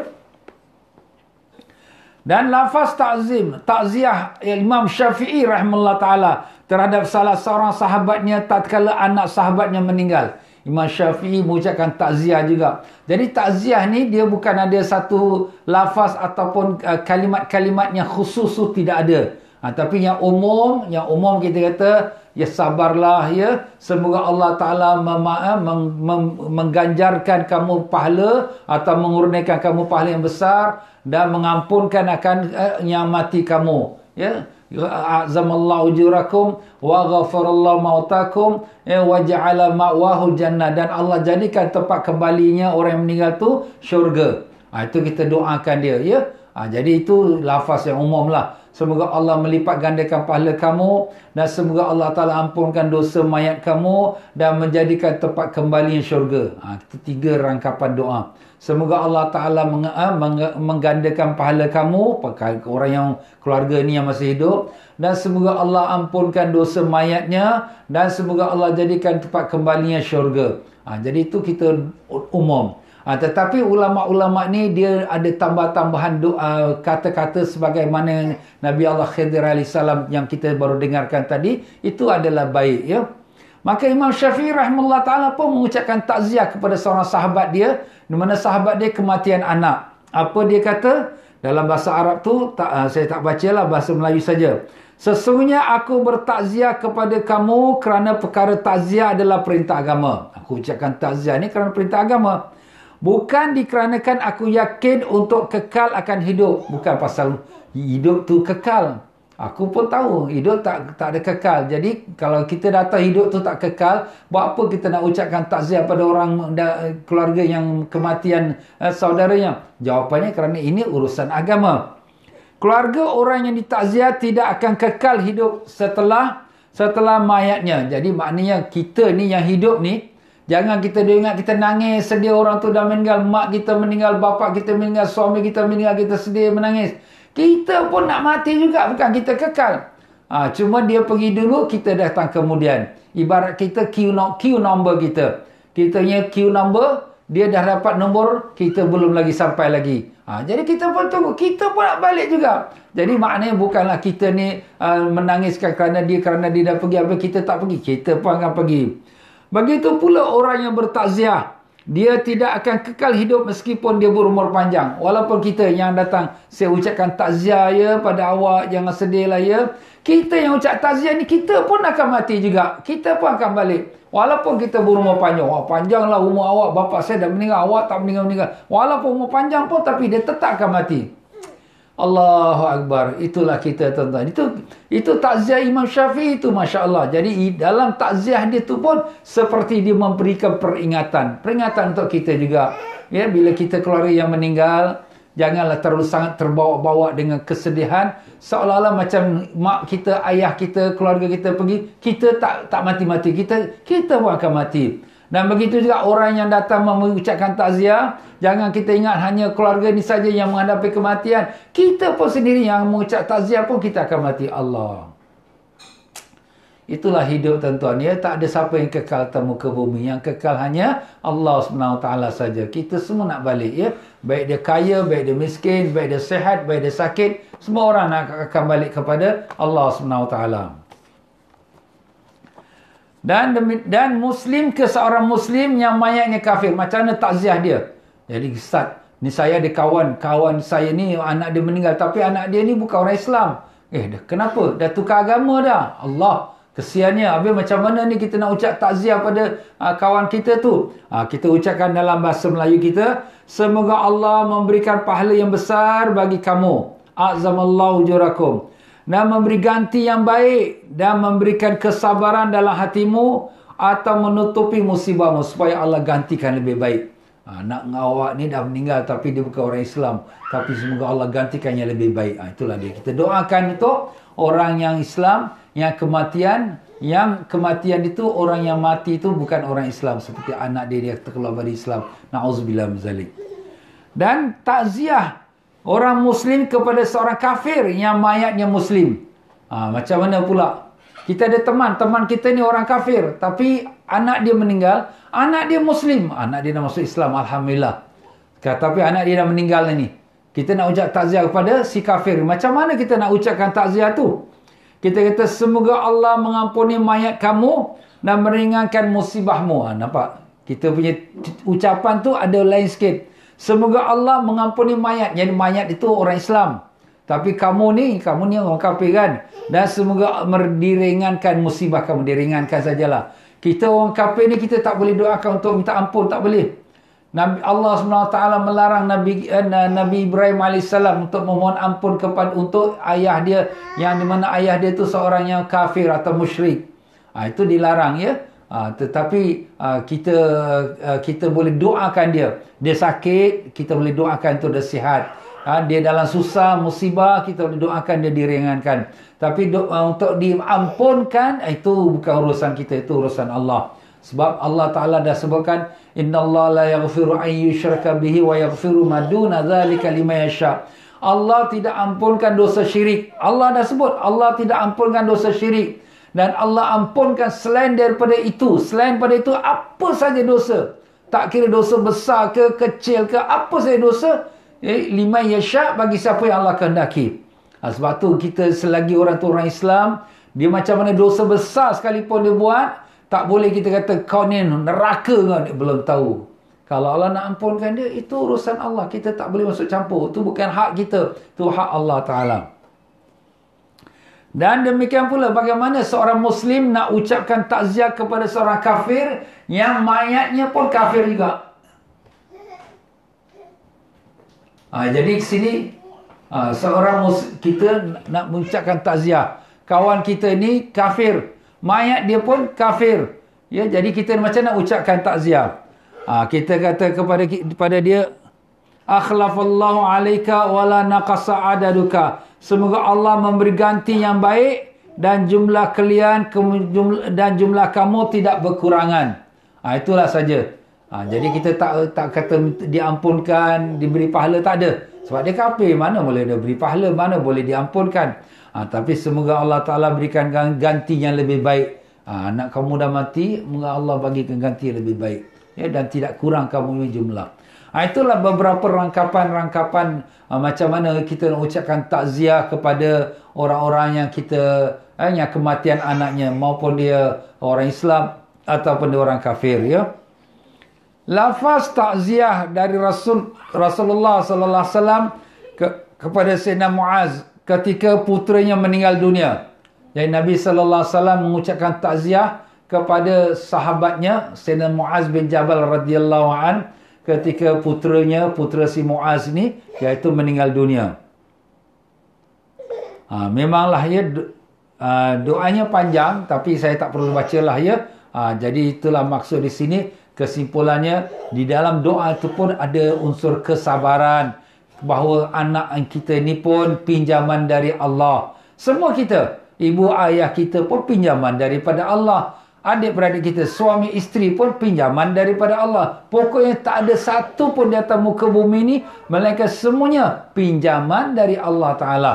Dan lafaz ta'zim, ta'ziah Imam Syafi'i rahmatullah ta'ala terhadap salah seorang sahabatnya tatkala anak sahabatnya meninggal. Imam Syafi'i mengucapkan takziah juga. Jadi takziah ni dia bukan ada satu lafaz ataupun uh, kalimat-kalimat yang khusus tu tidak ada. Ha, tapi yang umum, yang umum kita kata, ya sabarlah ya. Semoga Allah Ta'ala eh, mem- mem- mengganjarkan kamu pahala atau mengurniakan kamu pahala yang besar dan mengampunkan akan uh, yang mati kamu. Ya azamallahu jurakum wa ghafarallahu mautakum eh, wa ja'ala ma'wahu jannah dan Allah jadikan tempat kembalinya orang yang meninggal tu syurga ha, itu kita doakan dia ya ha, jadi itu lafaz yang umum lah Semoga Allah melipat gandakan pahala kamu dan semoga Allah Ta'ala ampunkan dosa mayat kamu dan menjadikan tempat kembali yang syurga. Ha, itu tiga rangkapan doa. Semoga Allah Ta'ala meng- ha, meng- menggandakan pahala kamu, orang yang keluarga ini yang masih hidup. Dan semoga Allah ampunkan dosa mayatnya dan semoga Allah jadikan tempat kembali yang syurga. Ha, jadi itu kita umum. Ha, tetapi ulama-ulama ni dia ada tambah-tambahan doa ah, kata-kata sebagaimana Nabi Allah Khidir alaihi yang kita baru dengarkan tadi itu adalah baik ya. Maka Imam Syafi'i rahimahullah taala pun mengucapkan takziah kepada seorang sahabat dia di mana sahabat dia kematian anak. Apa dia kata? Dalam bahasa Arab tu tak, ah, saya tak bacalah bahasa Melayu saja. Sesungguhnya aku bertakziah kepada kamu kerana perkara takziah adalah perintah agama. Aku ucapkan takziah ni kerana perintah agama. Bukan dikarenakan aku yakin untuk kekal akan hidup. Bukan pasal hidup tu kekal. Aku pun tahu hidup tak tak ada kekal. Jadi kalau kita dah tahu hidup tu tak kekal, buat apa kita nak ucapkan takziah pada orang da, keluarga yang kematian eh, saudaranya? Jawapannya kerana ini urusan agama. Keluarga orang yang ditakziah tidak akan kekal hidup setelah setelah mayatnya. Jadi maknanya kita ni yang hidup ni Jangan kita dengar kita nangis sedih orang tu dah meninggal. Mak kita meninggal, bapak kita meninggal, suami kita meninggal, kita sedih menangis. Kita pun nak mati juga bukan kita kekal. Ha, cuma dia pergi dulu, kita datang kemudian. Ibarat kita queue, no, queue number kita. Kita punya queue number, dia dah dapat nombor, kita belum lagi sampai lagi. Ha, jadi kita pun tunggu, kita pun nak balik juga. Jadi maknanya bukanlah kita ni uh, menangiskan kerana dia, kerana dia dah pergi. apa kita tak pergi, kita pun akan pergi. Begitu pula orang yang bertakziah. Dia tidak akan kekal hidup meskipun dia berumur panjang. Walaupun kita yang datang, saya ucapkan takziah ya pada awak, jangan sedih lah ya. Kita yang ucap takziah ni, kita pun akan mati juga. Kita pun akan balik. Walaupun kita berumur panjang. Wah, panjanglah umur awak. Bapak saya dah meninggal. Awak tak meninggal-meninggal. Walaupun umur panjang pun, tapi dia tetap akan mati. Allahu Akbar. Itulah kita tuan-tuan. Itu, itu takziah Imam Syafi'i itu Masya Allah. Jadi dalam takziah dia itu pun seperti dia memberikan peringatan. Peringatan untuk kita juga. Ya, bila kita keluar yang meninggal, janganlah terlalu sangat terbawa-bawa dengan kesedihan. Seolah-olah macam mak kita, ayah kita, keluarga kita pergi, kita tak tak mati-mati. Kita kita pun akan mati. Dan begitu juga orang yang datang mengucapkan takziah. Jangan kita ingat hanya keluarga ni saja yang menghadapi kematian. Kita pun sendiri yang mengucap takziah pun kita akan mati Allah. Itulah hidup tuan-tuan ya. Tak ada siapa yang kekal temu ke bumi. Yang kekal hanya Allah subhanahu taala saja. Kita semua nak balik ya. Baik dia kaya, baik dia miskin, baik dia sehat, baik dia sakit. Semua orang nak akan balik kepada Allah subhanahu taala dan dan muslim ke seorang muslim yang mayatnya kafir macam mana takziah dia jadi ustaz ni saya ada kawan kawan saya ni anak dia meninggal tapi anak dia ni bukan orang Islam eh dah, kenapa dah tukar agama dah Allah kesiannya habis macam mana ni kita nak ucap takziah pada uh, kawan kita tu uh, kita ucapkan dalam bahasa Melayu kita semoga Allah memberikan pahala yang besar bagi kamu azamallahu jurakum dan memberi ganti yang baik dan memberikan kesabaran dalam hatimu atau menutupi musibahmu supaya Allah gantikan lebih baik. Ha, nak ngawak ni dah meninggal tapi dia bukan orang Islam. Tapi semoga Allah gantikannya lebih baik. Ha, itulah dia. Kita doakan untuk orang yang Islam yang kematian. Yang kematian itu orang yang mati itu bukan orang Islam. Seperti anak dia dia terkeluar dari Islam. Na'udzubillah mazalik. Dan takziah Orang Muslim kepada seorang kafir yang mayatnya Muslim. Ha, macam mana pula? Kita ada teman. Teman kita ni orang kafir. Tapi anak dia meninggal. Anak dia Muslim. Anak dia dah masuk Islam. Alhamdulillah. Tapi anak dia dah meninggal ni. Kita nak ucap takziah kepada si kafir. Macam mana kita nak ucapkan takziah tu? Kita kata semoga Allah mengampuni mayat kamu dan meringankan musibahmu. Ha, nampak? Kita punya ucapan tu ada lain sikit. Semoga Allah mengampuni mayat. Jadi mayat itu orang Islam. Tapi kamu ni, kamu ni orang kafir kan? Dan semoga diringankan musibah kamu. Diringankan sajalah. Kita orang kafir ni, kita tak boleh doakan untuk minta ampun. Tak boleh. Nabi Allah SWT melarang Nabi, uh, Nabi Ibrahim AS untuk memohon ampun kepada untuk ayah dia. Yang dimana ayah dia tu seorang yang kafir atau musyrik. Ha, itu dilarang ya. Ah, tetapi uh, kita uh, kita boleh doakan dia. Dia sakit, kita boleh doakan untuk dia sihat. Ha, dia dalam susah, musibah, kita boleh doakan dia diringankan. Tapi do, uh, untuk diampunkan, itu bukan urusan kita, itu urusan Allah. Sebab Allah Ta'ala dah sebutkan, Inna Allah la yaghfiru ayyu syarka bihi wa yaghfiru maduna dhalika lima yashak. Allah tidak ampunkan dosa syirik. Allah dah sebut, Allah tidak ampunkan dosa syirik dan Allah ampunkan selain daripada itu selain daripada itu apa saja dosa tak kira dosa besar ke kecil ke apa saja dosa eh, lima yasha bagi siapa yang Allah kehendaki ha, sebab tu kita selagi orang tu orang Islam dia macam mana dosa besar sekalipun dia buat tak boleh kita kata kau ni neraka kau ni belum tahu kalau Allah nak ampunkan dia itu urusan Allah kita tak boleh masuk campur itu bukan hak kita itu hak Allah Ta'ala dan demikian pula bagaimana seorang Muslim nak ucapkan takziah kepada seorang kafir yang mayatnya pun kafir juga. Ha, jadi di sini ha, seorang Muslim, kita nak mengucapkan takziah kawan kita ni kafir, mayat dia pun kafir. Ya, jadi kita macam nak ucapkan takziah. Ha, kita kata kepada kepada dia akhlafallahu alayka wala naqasa adaduka Semoga Allah memberi ganti yang baik dan jumlah kalian dan jumlah kamu tidak berkurangan. Ha, itulah saja. Ha, jadi kita tak tak kata diampunkan, diberi pahala tak ada. Sebab dia kafir, mana boleh dia beri pahala, mana boleh diampunkan. Ha, tapi semoga Allah Ta'ala berikan ganti yang lebih baik. Ha, anak kamu dah mati, semoga Allah bagikan ganti yang lebih baik. Ya, dan tidak kurang kamu jumlah. Ah, itulah beberapa rangkapan-rangkapan uh, macam mana kita nak ucapkan takziah kepada orang-orang yang kita eh, yang kematian anaknya maupun dia orang Islam ataupun dia orang kafir ya. Lafaz takziah dari Rasul Rasulullah sallallahu alaihi wasallam ke, kepada Sayyidina Muaz ketika putranya meninggal dunia. Jadi Nabi sallallahu alaihi wasallam mengucapkan takziah kepada sahabatnya Sayyidina Muaz bin Jabal radhiyallahu anhu ketika putranya, putra si Muaz ni, iaitu meninggal dunia. Ha, memanglah ya, do, uh, doanya panjang tapi saya tak perlu bacalah ya. Ha, jadi itulah maksud di sini, kesimpulannya, di dalam doa itu pun ada unsur kesabaran. Bahawa anak kita ni pun pinjaman dari Allah. Semua kita, ibu ayah kita pun pinjaman daripada Allah adik-beradik kita, suami isteri pun pinjaman daripada Allah. Pokoknya tak ada satu pun di atas muka bumi ini, melainkan semuanya pinjaman dari Allah Taala.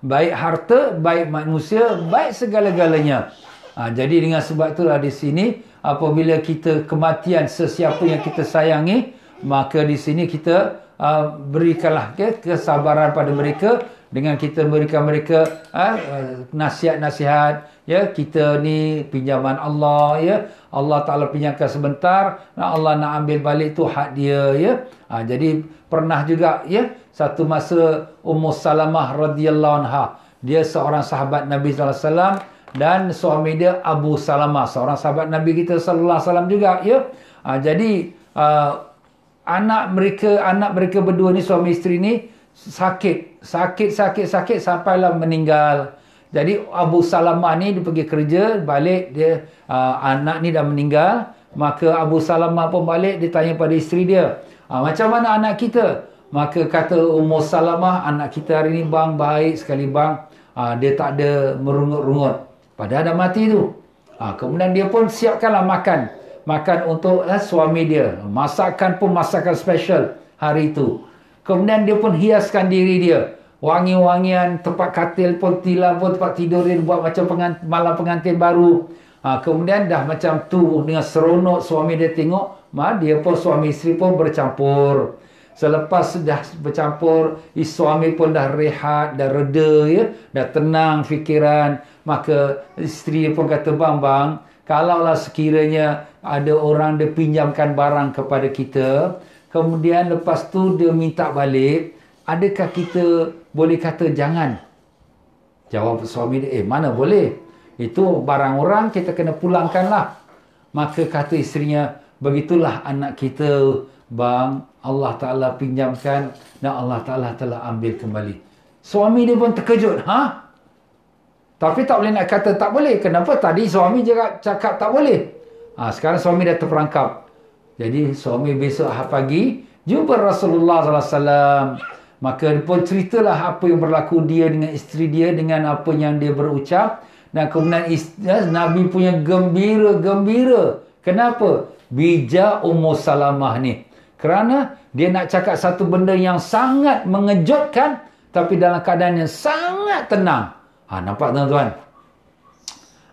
Baik harta, baik manusia, baik segala-galanya. Ha, jadi dengan sebab itulah di sini apabila kita kematian sesiapa yang kita sayangi, maka di sini kita uh, berikanlah okay, kesabaran pada mereka dengan kita memberikan mereka ha, nasihat-nasihat ya kita ni pinjaman Allah ya Allah Taala pinjamkan sebentar nak Allah nak ambil balik tu hak dia ya ha, jadi pernah juga ya satu masa Ummu Salamah radhiyallahu anha dia seorang sahabat Nabi sallallahu alaihi wasallam dan suami dia Abu Salamah seorang sahabat Nabi kita sallallahu alaihi wasallam juga ya ha, jadi uh, anak mereka anak mereka berdua ni suami isteri ni sakit, sakit, sakit, sakit sampailah meninggal. Jadi Abu Salamah ni dia pergi kerja, balik dia uh, anak ni dah meninggal, maka Abu Salamah pun balik dia tanya pada isteri dia, uh, macam mana anak kita? Maka kata Ummu Salamah, anak kita hari ni bang baik sekali bang, uh, dia tak ada merungut-rungut. Padahal dah mati tu. Uh, kemudian dia pun siapkanlah makan, makan untuk uh, suami dia. Masakan pun masakan special hari itu. Kemudian dia pun hiaskan diri dia. Wangi-wangian, tempat katil pun, tilam pun, tempat tidur dia buat macam pengant- malam pengantin baru. Ha, kemudian dah macam tu dengan seronok suami dia tengok. Ma, dia pun suami isteri pun bercampur. Selepas sudah bercampur, suami pun dah rehat, dah reda, ya? dah tenang fikiran. Maka isteri pun kata, bang, bang, kalaulah sekiranya ada orang dia pinjamkan barang kepada kita, kemudian lepas tu dia minta balik adakah kita boleh kata jangan jawab suami dia eh mana boleh itu barang orang kita kena pulangkanlah maka kata isterinya begitulah anak kita bang Allah Taala pinjamkan dan Allah Taala telah ambil kembali suami dia pun terkejut ha tapi tak boleh nak kata tak boleh kenapa tadi suami cakap cakap tak boleh ha, sekarang suami dah terperangkap jadi suami besok pagi jumpa Rasulullah sallallahu alaihi wasallam. Maka pun ceritalah apa yang berlaku dia dengan isteri dia dengan apa yang dia berucap dan kemudian isteri, ya, Nabi punya gembira-gembira. Kenapa? Bija Ummu Salamah ni. Kerana dia nak cakap satu benda yang sangat mengejutkan tapi dalam keadaan yang sangat tenang. Ha, nampak tuan-tuan?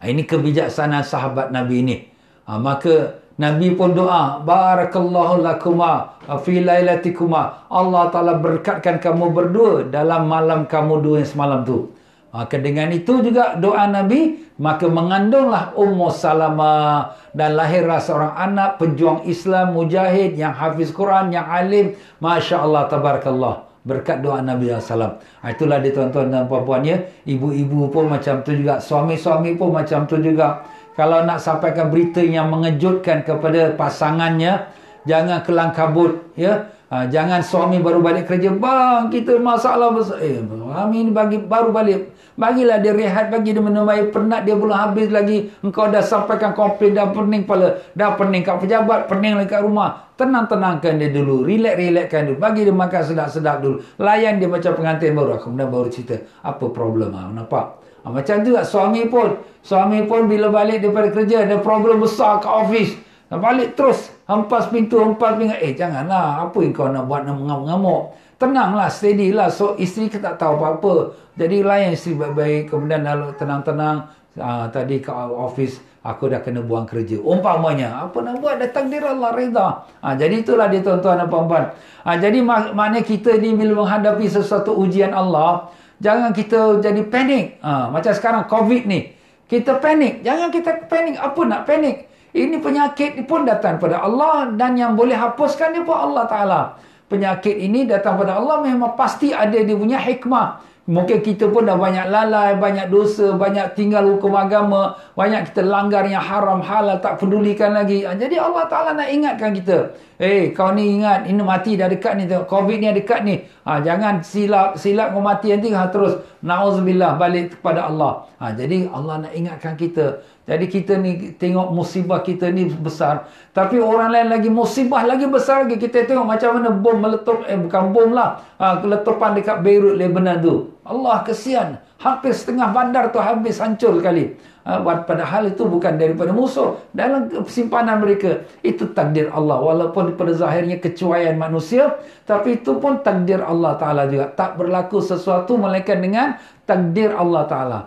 Ha, ini kebijaksanaan sahabat Nabi ini. Ha, maka Nabi pun doa, barakallahu lakuma fi lailatikuma. Allah Taala berkatkan kamu berdua dalam malam kamu dua yang semalam tu. Maka dengan itu juga doa Nabi maka mengandunglah Ummu Salamah dan lahirlah seorang anak pejuang Islam mujahid yang hafiz Quran yang alim masya-Allah tabarakallah berkat doa Nabi SAW. Ah, itulah dia tuan-tuan dan puan-puan ya. Ibu-ibu pun macam tu juga. Suami-suami pun macam tu juga kalau nak sampaikan berita yang mengejutkan kepada pasangannya jangan kelang kabut ya ha, jangan suami baru balik kerja bang kita masalah besar eh suami ini bagi baru balik bagilah dia rehat bagi dia minum air penat dia belum habis lagi engkau dah sampaikan komplain dah pening kepala dah pening kat pejabat pening lagi kat rumah tenang-tenangkan dia dulu relax-relaxkan dulu bagi dia makan sedap-sedap dulu layan dia macam pengantin baru kemudian baru cerita apa problem ah nampak Ha, macam tu lah suami pun. Suami pun bila balik daripada kerja ada problem besar ke ofis. balik terus hempas pintu, hempas pintu. Eh janganlah apa yang kau nak buat nak mengamuk-ngamuk. Tenanglah, steady lah. So isteri kita tak tahu apa-apa. Jadi layan isteri baik-baik. Kemudian lalu tenang-tenang. Uh, tadi ke ofis aku dah kena buang kerja. Umpamanya, apa nak buat? Dah takdir Allah reda. Ha, jadi itulah dia tuan-tuan dan puan-puan. Ha, jadi mak- maknanya kita ni bila menghadapi sesuatu ujian Allah, Jangan kita jadi panik. Ha, macam sekarang COVID ni. Kita panik. Jangan kita panik. Apa nak panik? Ini penyakit ni pun datang daripada Allah dan yang boleh hapuskan dia pun Allah Ta'ala. Penyakit ini datang daripada Allah memang pasti ada dia punya hikmah. Mungkin kita pun dah banyak lalai, banyak dosa, banyak tinggal hukum agama, banyak kita langgar yang haram, halal, tak pedulikan lagi. Ha, jadi Allah Ta'ala nak ingatkan kita. Eh, hey, kau ni ingat ini mati dah dekat ni tengok COVID ni dekat ni. Ha, jangan silap silap kau mati nanti ha, terus naudzubillah balik kepada Allah. Ha, jadi Allah nak ingatkan kita. Jadi kita ni tengok musibah kita ni besar. Tapi orang lain lagi musibah lagi besar lagi. Kita tengok macam mana bom meletup. Eh, bukan bom lah. Ha, letupan dekat Beirut, Lebanon tu. Allah kesian. Hampir setengah bandar tu habis hancur sekali. Ha, padahal itu bukan daripada musuh. Dalam simpanan mereka. Itu takdir Allah. Walaupun pada zahirnya kecuaian manusia. Tapi itu pun takdir Allah Ta'ala juga. Tak berlaku sesuatu melainkan dengan takdir Allah Ta'ala.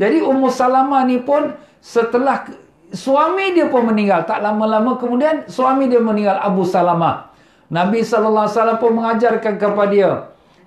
Jadi Ummu Salamah ni pun setelah suami dia pun meninggal. Tak lama-lama kemudian suami dia meninggal Abu Salamah. Nabi SAW pun mengajarkan kepada dia.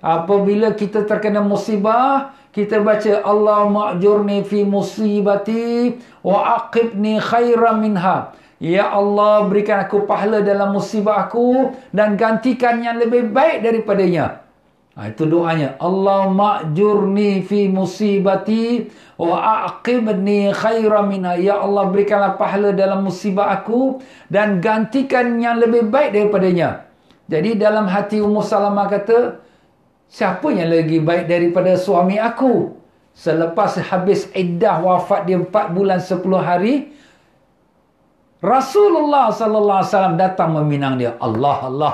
Apabila kita terkena musibah, kita baca Allah ma'jurni fi musibati wa aqibni khaira minha. Ya Allah berikan aku pahala dalam musibah aku dan gantikan yang lebih baik daripadanya. Ha, itu doanya. Allah ma'jurni fi musibati wa aqibni khaira minha. Ya Allah berikanlah pahala dalam musibah aku dan gantikan yang lebih baik daripadanya. Jadi dalam hati Ummu Salamah kata, Siapa yang lagi baik daripada suami aku? Selepas habis iddah wafat di 4 bulan 10 hari, Rasulullah sallallahu alaihi wasallam datang meminang dia. Allah Allah.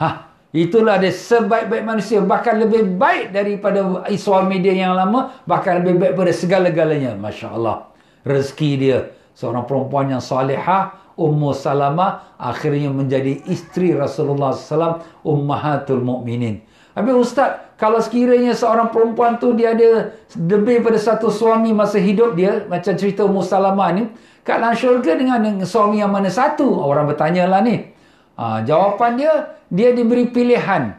Ha, itulah dia sebaik-baik manusia, bahkan lebih baik daripada suami dia yang lama, bahkan lebih baik pada segala-galanya. Masya-Allah. Rezeki dia seorang perempuan yang salihah, Ummu Salamah akhirnya menjadi isteri Rasulullah sallallahu alaihi wasallam, Ummahatul Mukminin. Tapi ustaz, kalau sekiranya seorang perempuan tu dia ada lebih pada satu suami masa hidup dia, macam cerita Musalamah ni, kat dalam syurga dengan suami yang mana satu? Orang bertanya lah ni. Ha, jawapan dia, dia diberi pilihan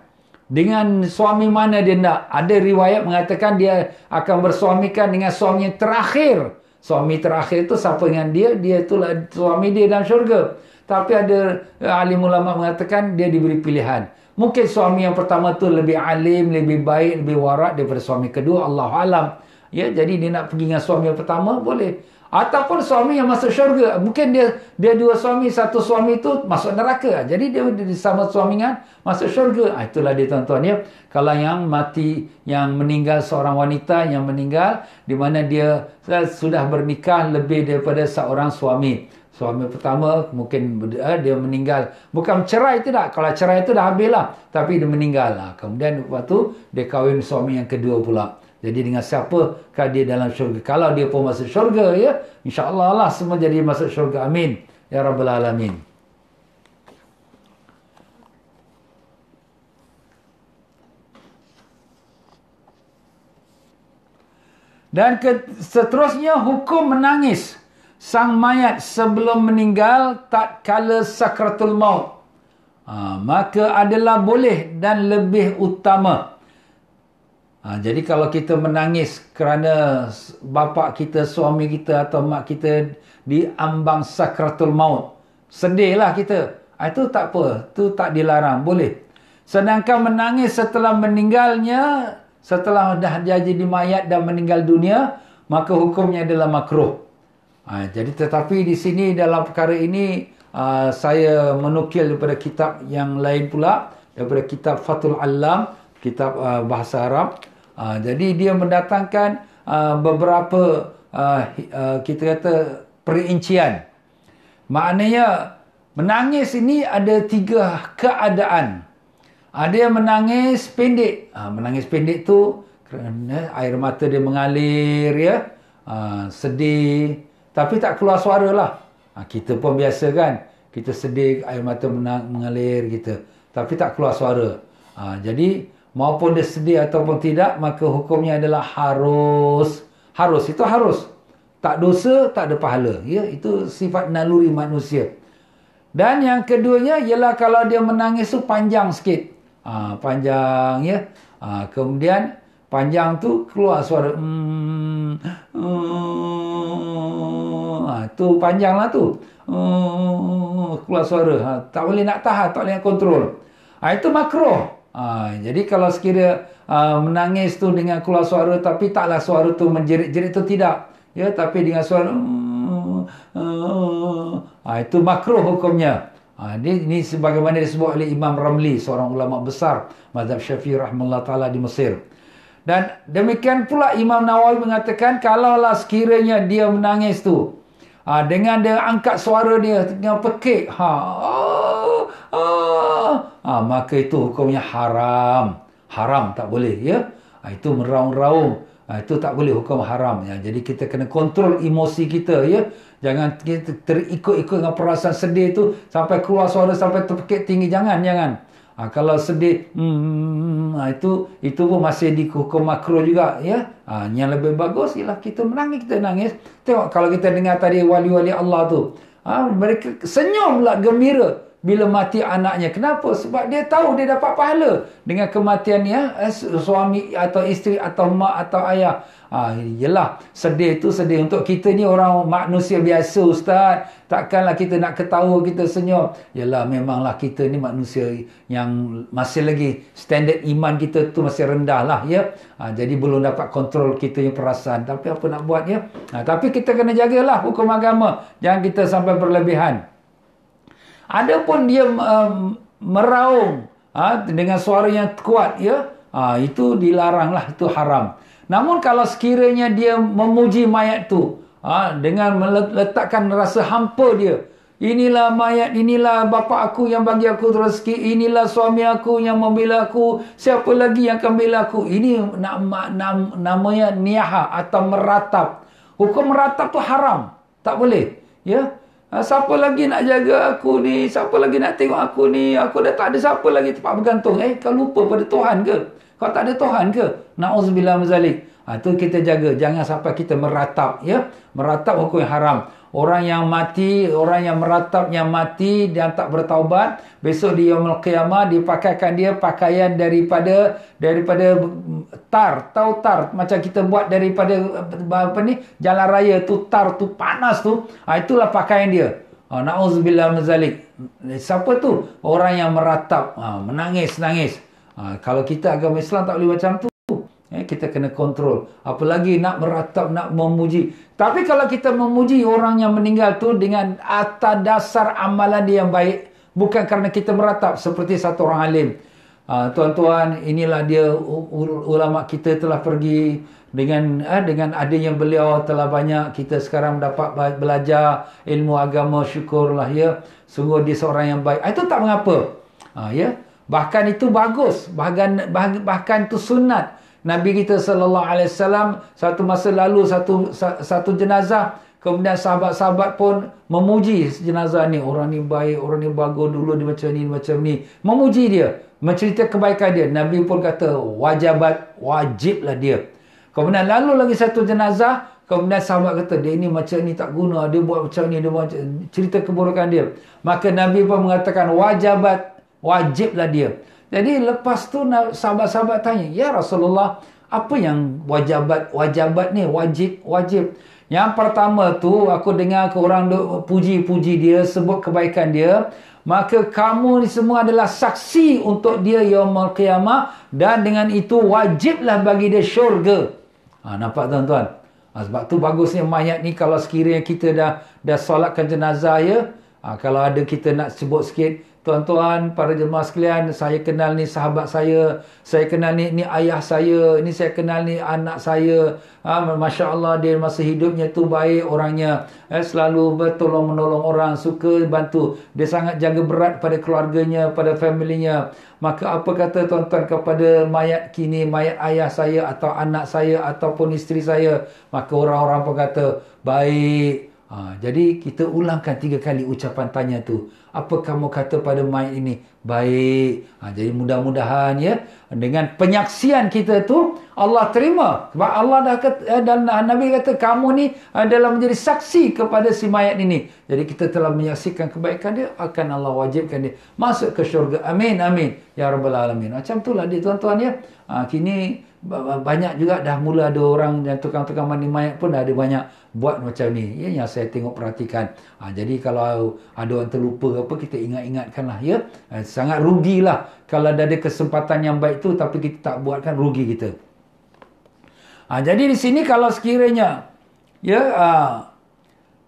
dengan suami mana dia nak. Ada riwayat mengatakan dia akan bersuamikan dengan suami terakhir. Suami terakhir tu siapa dengan dia? Dia itulah suami dia dalam syurga. Tapi ada eh, ahli ulama mengatakan dia diberi pilihan. Mungkin suami yang pertama tu lebih alim, lebih baik, lebih warak daripada suami kedua. Allah alam. Ya, jadi dia nak pergi dengan suami yang pertama boleh. Ataupun suami yang masuk syurga. Mungkin dia dia dua suami, satu suami tu masuk neraka. Jadi dia, dia sama suami kan masuk syurga. Ah, itulah dia tuan-tuan ya. Kalau yang mati, yang meninggal seorang wanita yang meninggal. Di mana dia eh, sudah bernikah lebih daripada seorang suami suami pertama mungkin uh, dia meninggal bukan cerai tidak kalau cerai itu dah habis lah tapi dia meninggal lah kemudian lepas tu dia kahwin suami yang kedua pula jadi dengan siapa kah dia dalam syurga kalau dia pun masuk syurga ya insyaallah lah semua jadi masuk syurga amin ya rabbal alamin Dan seterusnya hukum menangis sang mayat sebelum meninggal tak kala sakratul maut. Ha, maka adalah boleh dan lebih utama. Ha, jadi kalau kita menangis kerana bapa kita, suami kita atau mak kita diambang sakratul maut. Sedihlah kita. Ha, itu tak apa. Itu tak dilarang. Boleh. Sedangkan menangis setelah meninggalnya, setelah dah jadi mayat dan meninggal dunia, maka hukumnya adalah makruh. Ha, jadi tetapi di sini dalam perkara ini ha, saya menukil daripada kitab yang lain pula daripada kitab Fathul Alam kitab uh, bahasa Arab. Ha, jadi dia mendatangkan uh, beberapa uh, uh, kita kata perincian. Maknanya menangis ini ada tiga keadaan. Ada yang menangis pendek. Ha, menangis pendek tu kerana air mata dia mengalir ya. Ha, sedih tapi tak keluar suara lah. Ha, kita pun biasa kan, kita sedih, air mata menang, mengalir kita, tapi tak keluar suara. Ha, jadi, maupun dia sedih ataupun tidak, maka hukumnya adalah harus. Harus, itu harus. Tak dosa, tak ada pahala. Ya, itu sifat naluri manusia. Dan yang keduanya ialah kalau dia menangis tu panjang sikit. Ha, panjang ya. Ha, kemudian panjang tu keluar suara hmm, hmm. tu panjang lah tu hmm, keluar suara ha, tak boleh nak tahan tak boleh nak kontrol ha, itu makro ha, jadi kalau sekiranya ha, menangis tu dengan keluar suara tapi taklah suara tu menjerit-jerit tu tidak ya tapi dengan suara hmm, ha, itu makro hukumnya Ha, ini, ini sebagaimana disebut oleh Imam Ramli, seorang ulama besar mazhab Syafi'i rahimahullah taala di Mesir. Dan demikian pula Imam Nawawi mengatakan kalaulah sekiranya dia menangis tu ha, dengan dia angkat suara dia dengan pekik ha, oh, oh, ha maka itu hukumnya haram. Haram tak boleh ya. Ha, itu meraung-raung. Ha, itu tak boleh hukum haram ya. Jadi kita kena kontrol emosi kita ya. Jangan kita terikut-ikut dengan perasaan sedih tu sampai keluar suara sampai terpekik tinggi jangan jangan. Ha, kalau sedih, hmm, ha, itu itu pun masih di hukum makro juga. ya. Ha, yang lebih bagus ialah kita menangis, kita nangis. Tengok kalau kita dengar tadi wali-wali Allah tu. Ha, mereka senyum lah gembira bila mati anaknya. Kenapa? Sebab dia tahu dia dapat pahala dengan kematiannya ha, eh, suami atau isteri atau mak atau ayah. Ha, yelah, sedih tu sedih. Untuk kita ni orang manusia biasa Ustaz. Takkanlah kita nak ketawa kita senyum. Yelah, memanglah kita ni manusia yang masih lagi standard iman kita tu masih rendah lah. Ya? Ha, jadi belum dapat kontrol kita yang perasaan. Tapi apa nak buat ya? Ha, tapi kita kena jagalah hukum agama. Jangan kita sampai berlebihan. Adapun dia uh, meraung uh, dengan suara yang kuat. ya uh, Itu dilaranglah. Itu haram. Namun kalau sekiranya dia memuji mayat tu uh, dengan meletakkan rasa hampa dia. Inilah mayat, inilah bapa aku yang bagi aku rezeki, inilah suami aku yang membela aku, siapa lagi yang akan bela aku? Ini nama, nama, namanya niaha atau meratap. Hukum meratap tu haram, tak boleh. Ya, Ah, siapa lagi nak jaga aku ni? Siapa lagi nak tengok aku ni? Aku dah tak ada siapa lagi tempat bergantung. Eh, kau lupa pada Tuhan ke? Kau tak ada Tuhan ke? Na'udzubillah mazalik. Ha, ah, kita jaga. Jangan sampai kita meratap. ya Meratap hukum yang haram. Orang yang mati, orang yang meratap yang mati dan tak bertaubat, besok di Yaumul Qiyamah dipakaikan dia pakaian daripada daripada tar, tau tar macam kita buat daripada apa ni? Jalan raya tu tar tu panas tu. Ha, itulah pakaian dia. Ha, ah, Nauzubillah mazalik. Siapa tu? Orang yang meratap, ha, ah, menangis-nangis. Ha, kalau kita agama Islam tak boleh macam tu. Eh, kita kena kontrol. Apalagi nak meratap, nak memuji. Tapi kalau kita memuji orang yang meninggal tu dengan atas dasar amalan dia yang baik, bukan kerana kita meratap seperti satu orang alim. Ah, tuan-tuan, uh, inilah dia ulama kita telah pergi dengan eh, dengan yang beliau telah banyak kita sekarang dapat belajar ilmu agama syukurlah ya sungguh dia seorang yang baik ah, itu tak mengapa ha, ya bahkan itu bagus bahkan bahkan itu sunat Nabi kita sallallahu alaihi wasallam satu masa lalu satu satu jenazah kemudian sahabat-sahabat pun memuji jenazah ni orang ni baik orang ni bagus dulu dia macam ni macam ni memuji dia mencerita kebaikan dia Nabi pun kata wajib wajiblah dia kemudian lalu lagi satu jenazah kemudian sahabat kata dia ni macam ni tak guna dia buat macam ni dia buat cerita keburukan dia maka Nabi pun mengatakan wajibat wajiblah dia jadi lepas tu sahabat-sahabat tanya, "Ya Rasulullah, apa yang wajibat-wajibat ni? Wajib-wajib. Yang pertama tu aku dengar ke orang puji-puji dia, sebut kebaikan dia, maka kamu ni semua adalah saksi untuk dia yaumul qiyamah dan dengan itu wajiblah bagi dia syurga." Ha, nampak tuan-tuan? Ha, sebab tu bagusnya mayat ni kalau sekiranya kita dah dah solatkan jenazah ya, ha, kalau ada kita nak sebut sikit Tuan-tuan, para jemaah sekalian, saya kenal ni sahabat saya, saya kenal ni ni ayah saya, ni saya kenal ni anak saya. Ha, Masya Allah dia masa hidupnya tu baik orangnya. Eh, selalu bertolong menolong orang, suka bantu. Dia sangat jaga berat pada keluarganya, pada familinya. Maka apa kata tuan-tuan kepada mayat kini, mayat ayah saya atau anak saya ataupun isteri saya. Maka orang-orang pun kata, baik, Ha, jadi kita ulangkan tiga kali ucapan tanya tu. Apa kamu kata pada mayat ini? Baik. Ha, jadi mudah-mudahan ya dengan penyaksian kita tu Allah terima. Sebab Allah dah kata eh, dan Nabi kata kamu ni adalah eh, menjadi saksi kepada si mayat ini. Jadi kita telah menyaksikan kebaikan dia akan Allah wajibkan dia masuk ke syurga. Amin amin ya rabbal alamin. Macam itulah dia tuan-tuan ya. Ha, kini banyak juga dah mula ada orang yang tukang-tukang mandi mayat pun dah ada banyak buat macam ni. Ya, yang saya tengok perhatikan. Ha, jadi kalau ada orang terlupa apa, kita ingat-ingatkanlah. Ya? Ha, sangat rugilah kalau ada kesempatan yang baik tu tapi kita tak buatkan rugi kita. Ha, jadi di sini kalau sekiranya ya ha,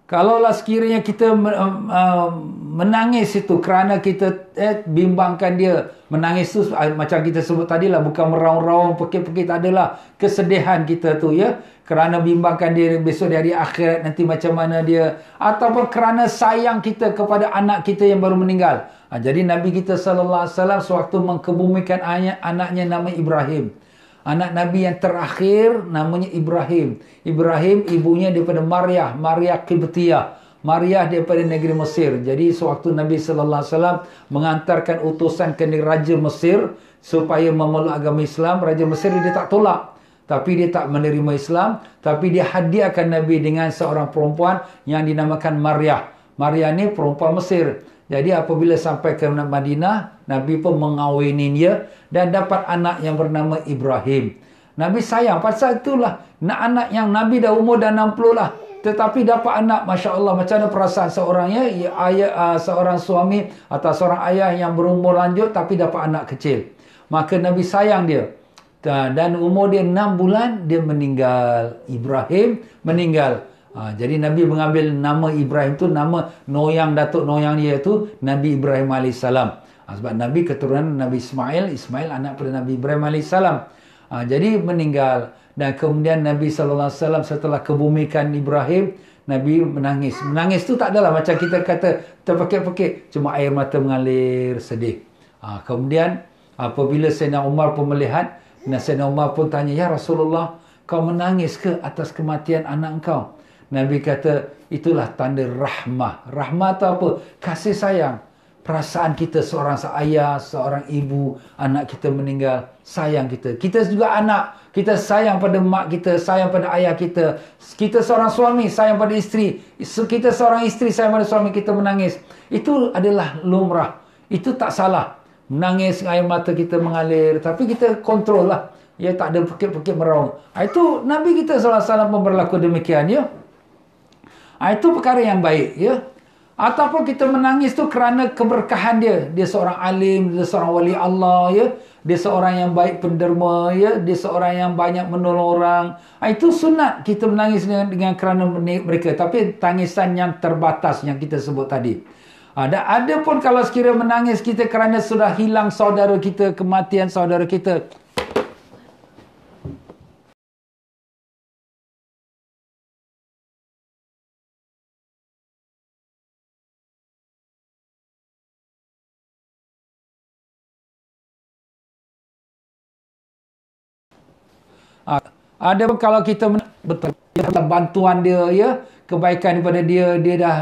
kalau lah sekiranya kita um, um, menangis itu kerana kita eh, bimbangkan dia. Menangis tu eh, macam kita sebut tadi lah. Bukan meraung-raung, pekit-pekit tak adalah. Kesedihan kita tu ya. Kerana bimbangkan dia besok dari akhirat nanti macam mana dia. Ataupun kerana sayang kita kepada anak kita yang baru meninggal. Ha, jadi Nabi kita SAW sewaktu mengkebumikan ayat, anaknya nama Ibrahim. Anak Nabi yang terakhir namanya Ibrahim. Ibrahim ibunya daripada Maria. Maria Kibetiyah. Mariah daripada negeri Mesir. Jadi sewaktu Nabi sallallahu alaihi wasallam mengantarkan utusan ke negeri raja Mesir supaya memeluk agama Islam, raja Mesir dia tak tolak. Tapi dia tak menerima Islam, tapi dia hadiahkan Nabi dengan seorang perempuan yang dinamakan Maria. Maria ni perempuan Mesir. Jadi apabila sampai ke Madinah, Nabi pun mengawini dia dan dapat anak yang bernama Ibrahim. Nabi sayang pasal itulah nak anak yang Nabi dah umur dah 60 lah tetapi dapat anak masya Allah macam mana perasaan seorang ya, ya ayah uh, seorang suami atau seorang ayah yang berumur lanjut tapi dapat anak kecil maka Nabi sayang dia dan umur dia enam bulan dia meninggal Ibrahim meninggal Ha, jadi Nabi mengambil nama Ibrahim tu nama noyang datuk noyang dia tu Nabi Ibrahim AS. Ha, ah, sebab Nabi keturunan Nabi Ismail, Ismail anak pada Nabi Ibrahim AS. Ha, jadi meninggal. Dan kemudian Nabi SAW setelah kebumikan Ibrahim, Nabi menangis. Menangis tu tak adalah macam kita kata terpakai pekit Cuma air mata mengalir sedih. Ha, kemudian apabila Sayyidina Umar pun melihat, Sayyidina Umar pun tanya, Ya Rasulullah, kau menangis ke atas kematian anak kau? Nabi kata, itulah tanda rahmah. Rahmah tu apa? Kasih sayang perasaan kita seorang ayah, seorang ibu, anak kita meninggal, sayang kita. Kita juga anak, kita sayang pada mak kita, sayang pada ayah kita. Kita seorang suami, sayang pada isteri. Kita seorang isteri, sayang pada suami, kita menangis. Itu adalah lumrah. Itu tak salah. Menangis, air mata kita mengalir. Tapi kita kontrol lah. Ya, tak ada pekit-pekit meraung. Ah, itu Nabi kita salah-salah pun berlaku demikian, ya. Ah, itu perkara yang baik, ya ataupun kita menangis tu kerana keberkahan dia dia seorang alim dia seorang wali Allah ya dia seorang yang baik penderma ya dia seorang yang banyak menolong orang ha, itu sunat kita menangis dengan, dengan kerana mereka tapi tangisan yang terbatas yang kita sebut tadi ha, dan ada pun kalau sekiranya menangis kita kerana sudah hilang saudara kita kematian saudara kita Ah, ada kalau kita betul kita bantuan dia ya kebaikan kepada dia dia dah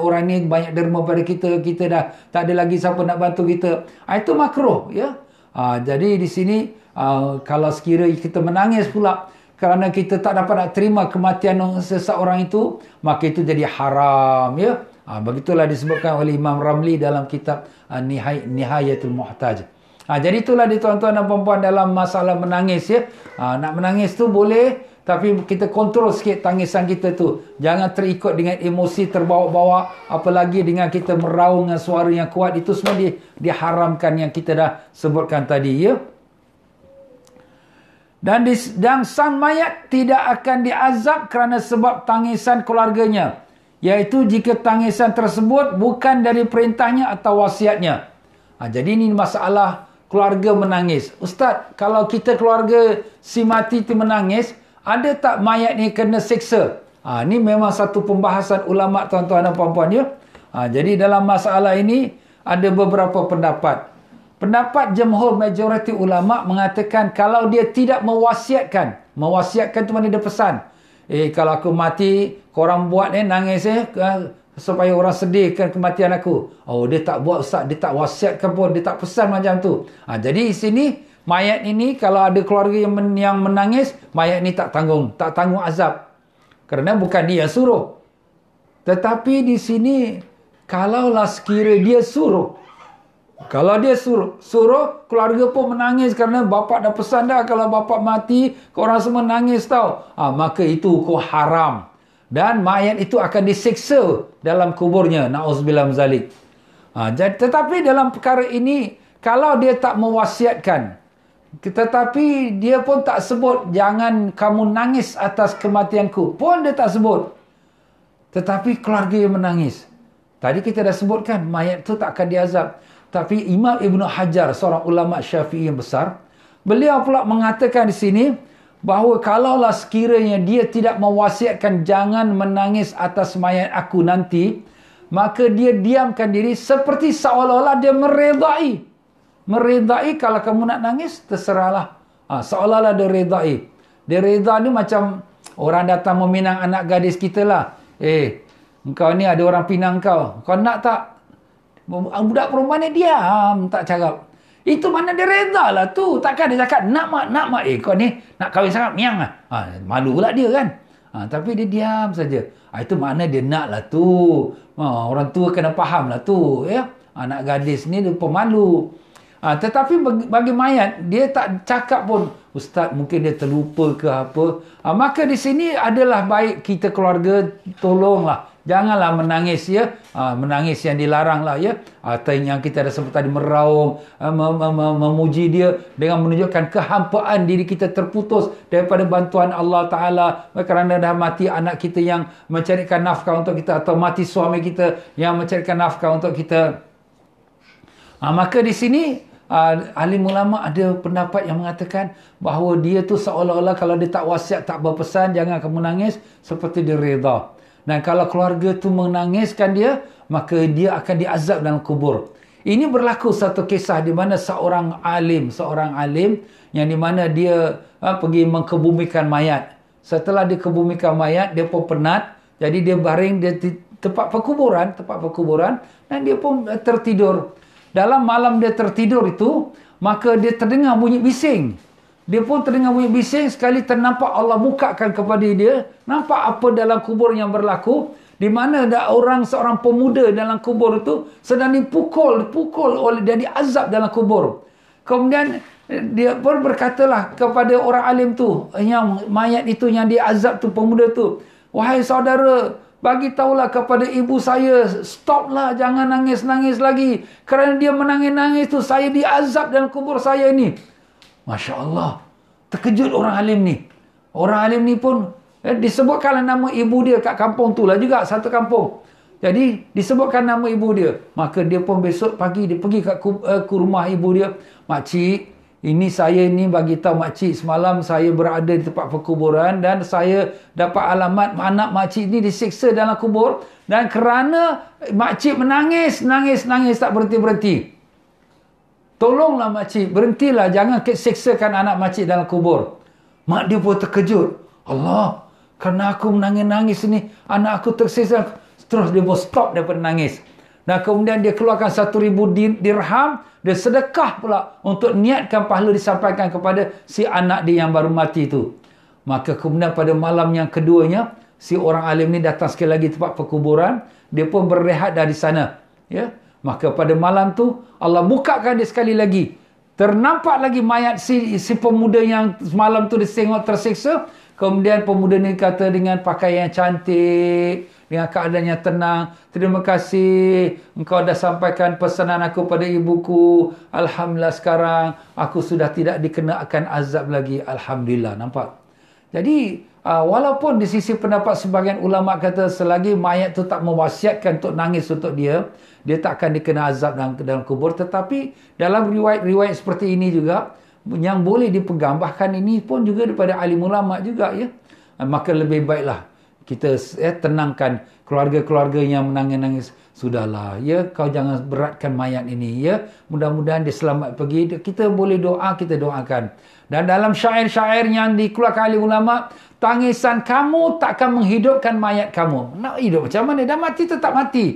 orang ni banyak derma pada kita kita dah tak ada lagi siapa nak bantu kita ah, itu makro ya ha, jadi di sini uh, kalau sekiranya kita menangis pula kerana kita tak dapat nak terima kematian seseorang itu maka itu jadi haram ya ha, begitulah disebutkan oleh Imam Ramli dalam kitab uh, Nihayatul Nihayatul Muhtaj Ha, jadi itulah di tuan-tuan dan perempuan dalam masalah menangis ya. Ha, nak menangis tu boleh tapi kita kontrol sikit tangisan kita tu. Jangan terikut dengan emosi terbawa-bawa. Apalagi dengan kita meraung dengan suara yang kuat. Itu semua di, diharamkan yang kita dah sebutkan tadi. Ya? Dan, di, dan sang mayat tidak akan diazab kerana sebab tangisan keluarganya. yaitu jika tangisan tersebut bukan dari perintahnya atau wasiatnya. Ha, jadi ini masalah keluarga menangis. Ustaz, kalau kita keluarga si mati itu menangis, ada tak mayat ni kena seksa? Ha, ini memang satu pembahasan ulama' tuan-tuan dan puan-puan. Ya? Ha, jadi dalam masalah ini, ada beberapa pendapat. Pendapat jemhur majoriti ulama' mengatakan kalau dia tidak mewasiatkan, mewasiatkan itu mana dia pesan. Eh, kalau aku mati, korang buat ni eh, nangis eh supaya orang sedihkan kematian aku. Oh, dia tak buat ustaz, dia tak wasiatkan pun, dia tak pesan macam tu. Ha, jadi sini, mayat ini kalau ada keluarga yang, men- yang menangis, mayat ini tak tanggung, tak tanggung azab. Kerana bukan dia suruh. Tetapi di sini, kalaulah sekira dia suruh, kalau dia suruh, suruh keluarga pun menangis kerana bapa dah pesan dah kalau bapa mati, orang semua nangis tau. Ha, maka itu hukum haram dan mayat itu akan disiksa dalam kuburnya naudzubillah zalik ha, tetapi dalam perkara ini kalau dia tak mewasiatkan tetapi dia pun tak sebut jangan kamu nangis atas kematianku pun dia tak sebut tetapi keluarga yang menangis tadi kita dah sebutkan mayat itu tak akan diazab tapi Imam Ibn Hajar seorang ulama Syafi'i yang besar beliau pula mengatakan di sini bahawa kalaulah sekiranya dia tidak mewasiatkan jangan menangis atas mayat aku nanti maka dia diamkan diri seperti seolah-olah dia meredai meredai kalau kamu nak nangis terserahlah ha, seolah-olah dia redai dia reda ni macam orang datang meminang anak gadis kita lah eh kau ni ada orang pinang kau kau nak tak budak perempuan ni diam tak cakap itu mana dia reza lah tu. Takkan dia cakap nak mak, nak mak. Eh kau ni nak kahwin sangat miang lah. Ha, malu pula dia kan. Ha, tapi dia diam saja. Ha, itu mana dia nak lah tu. Ha, orang tua kena faham lah tu. Ya? Ha, nak gadis ni dia pemalu. Ha, tetapi bagi, bagi mayat, dia tak cakap pun. Ustaz mungkin dia terlupa ke apa. Ha, maka di sini adalah baik kita keluarga tolonglah. Janganlah menangis ya. Ha, menangis yang dilarang lah ya. Atau ah, yang kita ada sebut tadi meraung. Ah, memuji dia. Dengan menunjukkan kehampaan diri kita terputus. Daripada bantuan Allah Ta'ala. Kerana dah mati anak kita yang mencarikan nafkah untuk kita. Atau mati suami kita yang mencarikan nafkah untuk kita. Ha, maka di sini... Uh, alim ulama ada pendapat yang mengatakan bahawa dia tu seolah-olah kalau dia tak wasiat tak berpesan jangan kamu nangis seperti dia redha dan kalau keluarga tu menangiskan dia, maka dia akan diazab dalam kubur. Ini berlaku satu kisah di mana seorang alim, seorang alim yang di mana dia ha, pergi mengkebumikan mayat. Setelah dikebumikan mayat, dia pun penat. Jadi dia baring dia di tempat perkuburan, tempat perkuburan dan dia pun eh, tertidur. Dalam malam dia tertidur itu, maka dia terdengar bunyi bising. Dia pun terdengar bunyi bising. Sekali ternampak Allah bukakan kepada dia. Nampak apa dalam kubur yang berlaku. Di mana ada orang seorang pemuda dalam kubur itu sedang dipukul, pukul oleh dia diazab dalam kubur. Kemudian eh, dia pun berkatalah kepada orang alim tu yang mayat itu yang diazab tu pemuda tu, "Wahai saudara, bagi taulah kepada ibu saya, stoplah jangan nangis-nangis lagi. Kerana dia menangis-nangis tu saya diazab dalam kubur saya ini." Masya Allah. Terkejut orang alim ni. Orang alim ni pun eh, disebutkanlah nama ibu dia kat kampung tu lah juga. Satu kampung. Jadi disebutkan nama ibu dia. Maka dia pun besok pagi dia pergi kat uh, ke rumah ibu dia. Makcik, ini saya ni bagi tahu makcik semalam saya berada di tempat perkuburan dan saya dapat alamat anak makcik ni disiksa dalam kubur dan kerana makcik menangis, nangis, nangis tak berhenti-berhenti. Tolonglah makcik, berhentilah. Jangan seksakan anak makcik dalam kubur. Mak dia pun terkejut. Allah, kerana aku menangis-nangis ni, anak aku tersiksa. Terus dia pun stop daripada nangis. Dan kemudian dia keluarkan satu ribu dirham, dia sedekah pula untuk niatkan pahala disampaikan kepada si anak dia yang baru mati itu. Maka kemudian pada malam yang keduanya, si orang alim ini datang sekali lagi tempat perkuburan, dia pun berehat dari sana. Ya. Maka pada malam tu Allah bukakan dia sekali lagi. Ternampak lagi mayat si, si pemuda yang semalam tu disengok tersiksa. Kemudian pemuda ni kata dengan pakaian yang cantik. Dengan keadaan yang tenang. Terima kasih. Engkau dah sampaikan pesanan aku pada ibuku. Alhamdulillah sekarang. Aku sudah tidak dikenakan azab lagi. Alhamdulillah. Nampak? Jadi Uh, walaupun di sisi pendapat sebagian ulama kata selagi mayat itu tak mewasiatkan untuk nangis untuk dia, dia tak akan dikena azab dalam, dalam kubur. Tetapi dalam riwayat-riwayat seperti ini juga, yang boleh dipegambahkan ini pun juga daripada ahli ulama juga. ya. Uh, maka lebih baiklah kita ya, tenangkan keluarga-keluarga yang menangis-nangis. Sudahlah, ya, kau jangan beratkan mayat ini. ya. Mudah-mudahan dia selamat pergi. Kita boleh doa, kita doakan. Dan dalam syair-syair yang dikeluarkan oleh ulama' Tangisan kamu takkan menghidupkan mayat kamu. Nak hidup macam mana? Dah mati tetap mati.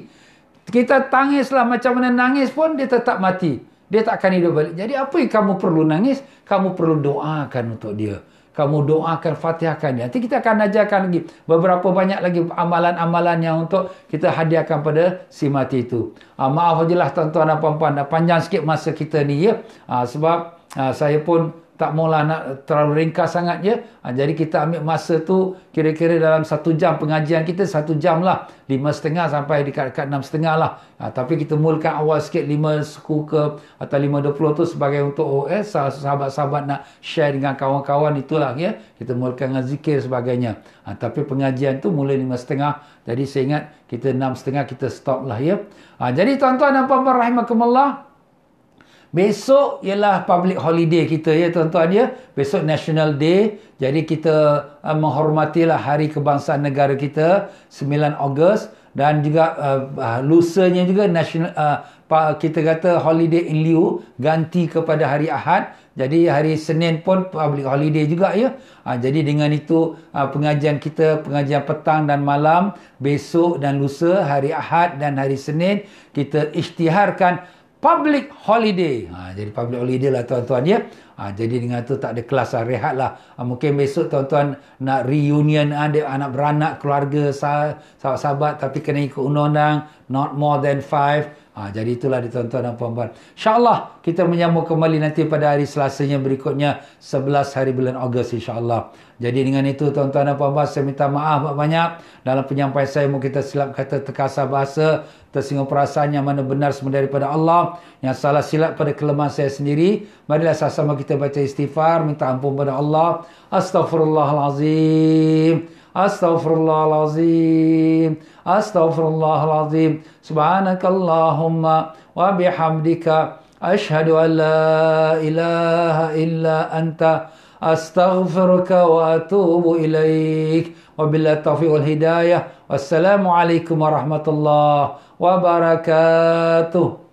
Kita tangislah macam mana nangis pun dia tetap mati. Dia tak akan hidup balik. Jadi apa yang kamu perlu nangis? Kamu perlu doakan untuk dia. Kamu doakan, fatihakan dia. Nanti kita akan ajarkan lagi beberapa banyak lagi amalan-amalan yang untuk kita hadiahkan pada si mati itu. Uh, ah, maaf sajalah tuan-tuan dan puan-puan. Panjang sikit masa kita ni ya. Uh, sebab uh, saya pun tak maulah nak terlalu ringkas sangat ya. Ha, jadi kita ambil masa tu kira-kira dalam satu jam pengajian kita satu jam lah. Lima setengah sampai dekat-dekat enam setengah lah. Ha, tapi kita mulakan awal sikit lima suku ke atau lima dua puluh tu sebagai untuk OS. Eh, sahabat-sahabat nak share dengan kawan-kawan itulah ya. Kita mulakan dengan zikir sebagainya. Ha, tapi pengajian tu mulai lima setengah. Jadi saya ingat kita enam setengah kita stop lah ya. Ha, jadi tuan-tuan dan puan-puan rahimahkumullah. Rahimahkumullah. Besok ialah public holiday kita ya tuan-tuan ya. Besok National Day. Jadi kita uh, menghormatilah hari kebangsaan negara kita 9 Ogos dan juga uh, uh, lusanya juga national uh, kita kata holiday in lieu ganti kepada hari Ahad. Jadi hari Senin pun public holiday juga ya. Uh, jadi dengan itu uh, pengajian kita pengajian petang dan malam besok dan lusa hari Ahad dan hari Senin kita isytiharkan public holiday. Ha, jadi public holiday lah tuan-tuan ya. Ha, jadi dengan tu tak ada kelas lah, rehat lah. Ha, mungkin besok tuan-tuan nak reunion ada ha, anak beranak, keluarga, sahabat-sahabat tapi kena ikut undang-undang. Not more than five. Ha, jadi itulah ditonton dan puan-puan. InsyaAllah kita menyambung kembali nanti pada hari Selasa yang berikutnya. 11 hari bulan Ogos insyaAllah. Jadi dengan itu tuan-tuan dan puan-puan saya minta maaf banyak-banyak. Dalam penyampaian saya mungkin kita silap kata terkasar bahasa. Tersinggung perasaan yang mana benar semua daripada Allah. Yang salah silap pada kelemahan saya sendiri. Marilah sama kita baca istighfar. Minta ampun pada Allah. Astaghfirullahalazim. أستغفر الله العظيم أستغفر الله العظيم سبحانك اللهم وبحمدك أشهد أن لا إله إلا أنت أستغفرك وأتوب إليك وبالله التوفيق والهداية والسلام عليكم ورحمة الله وبركاته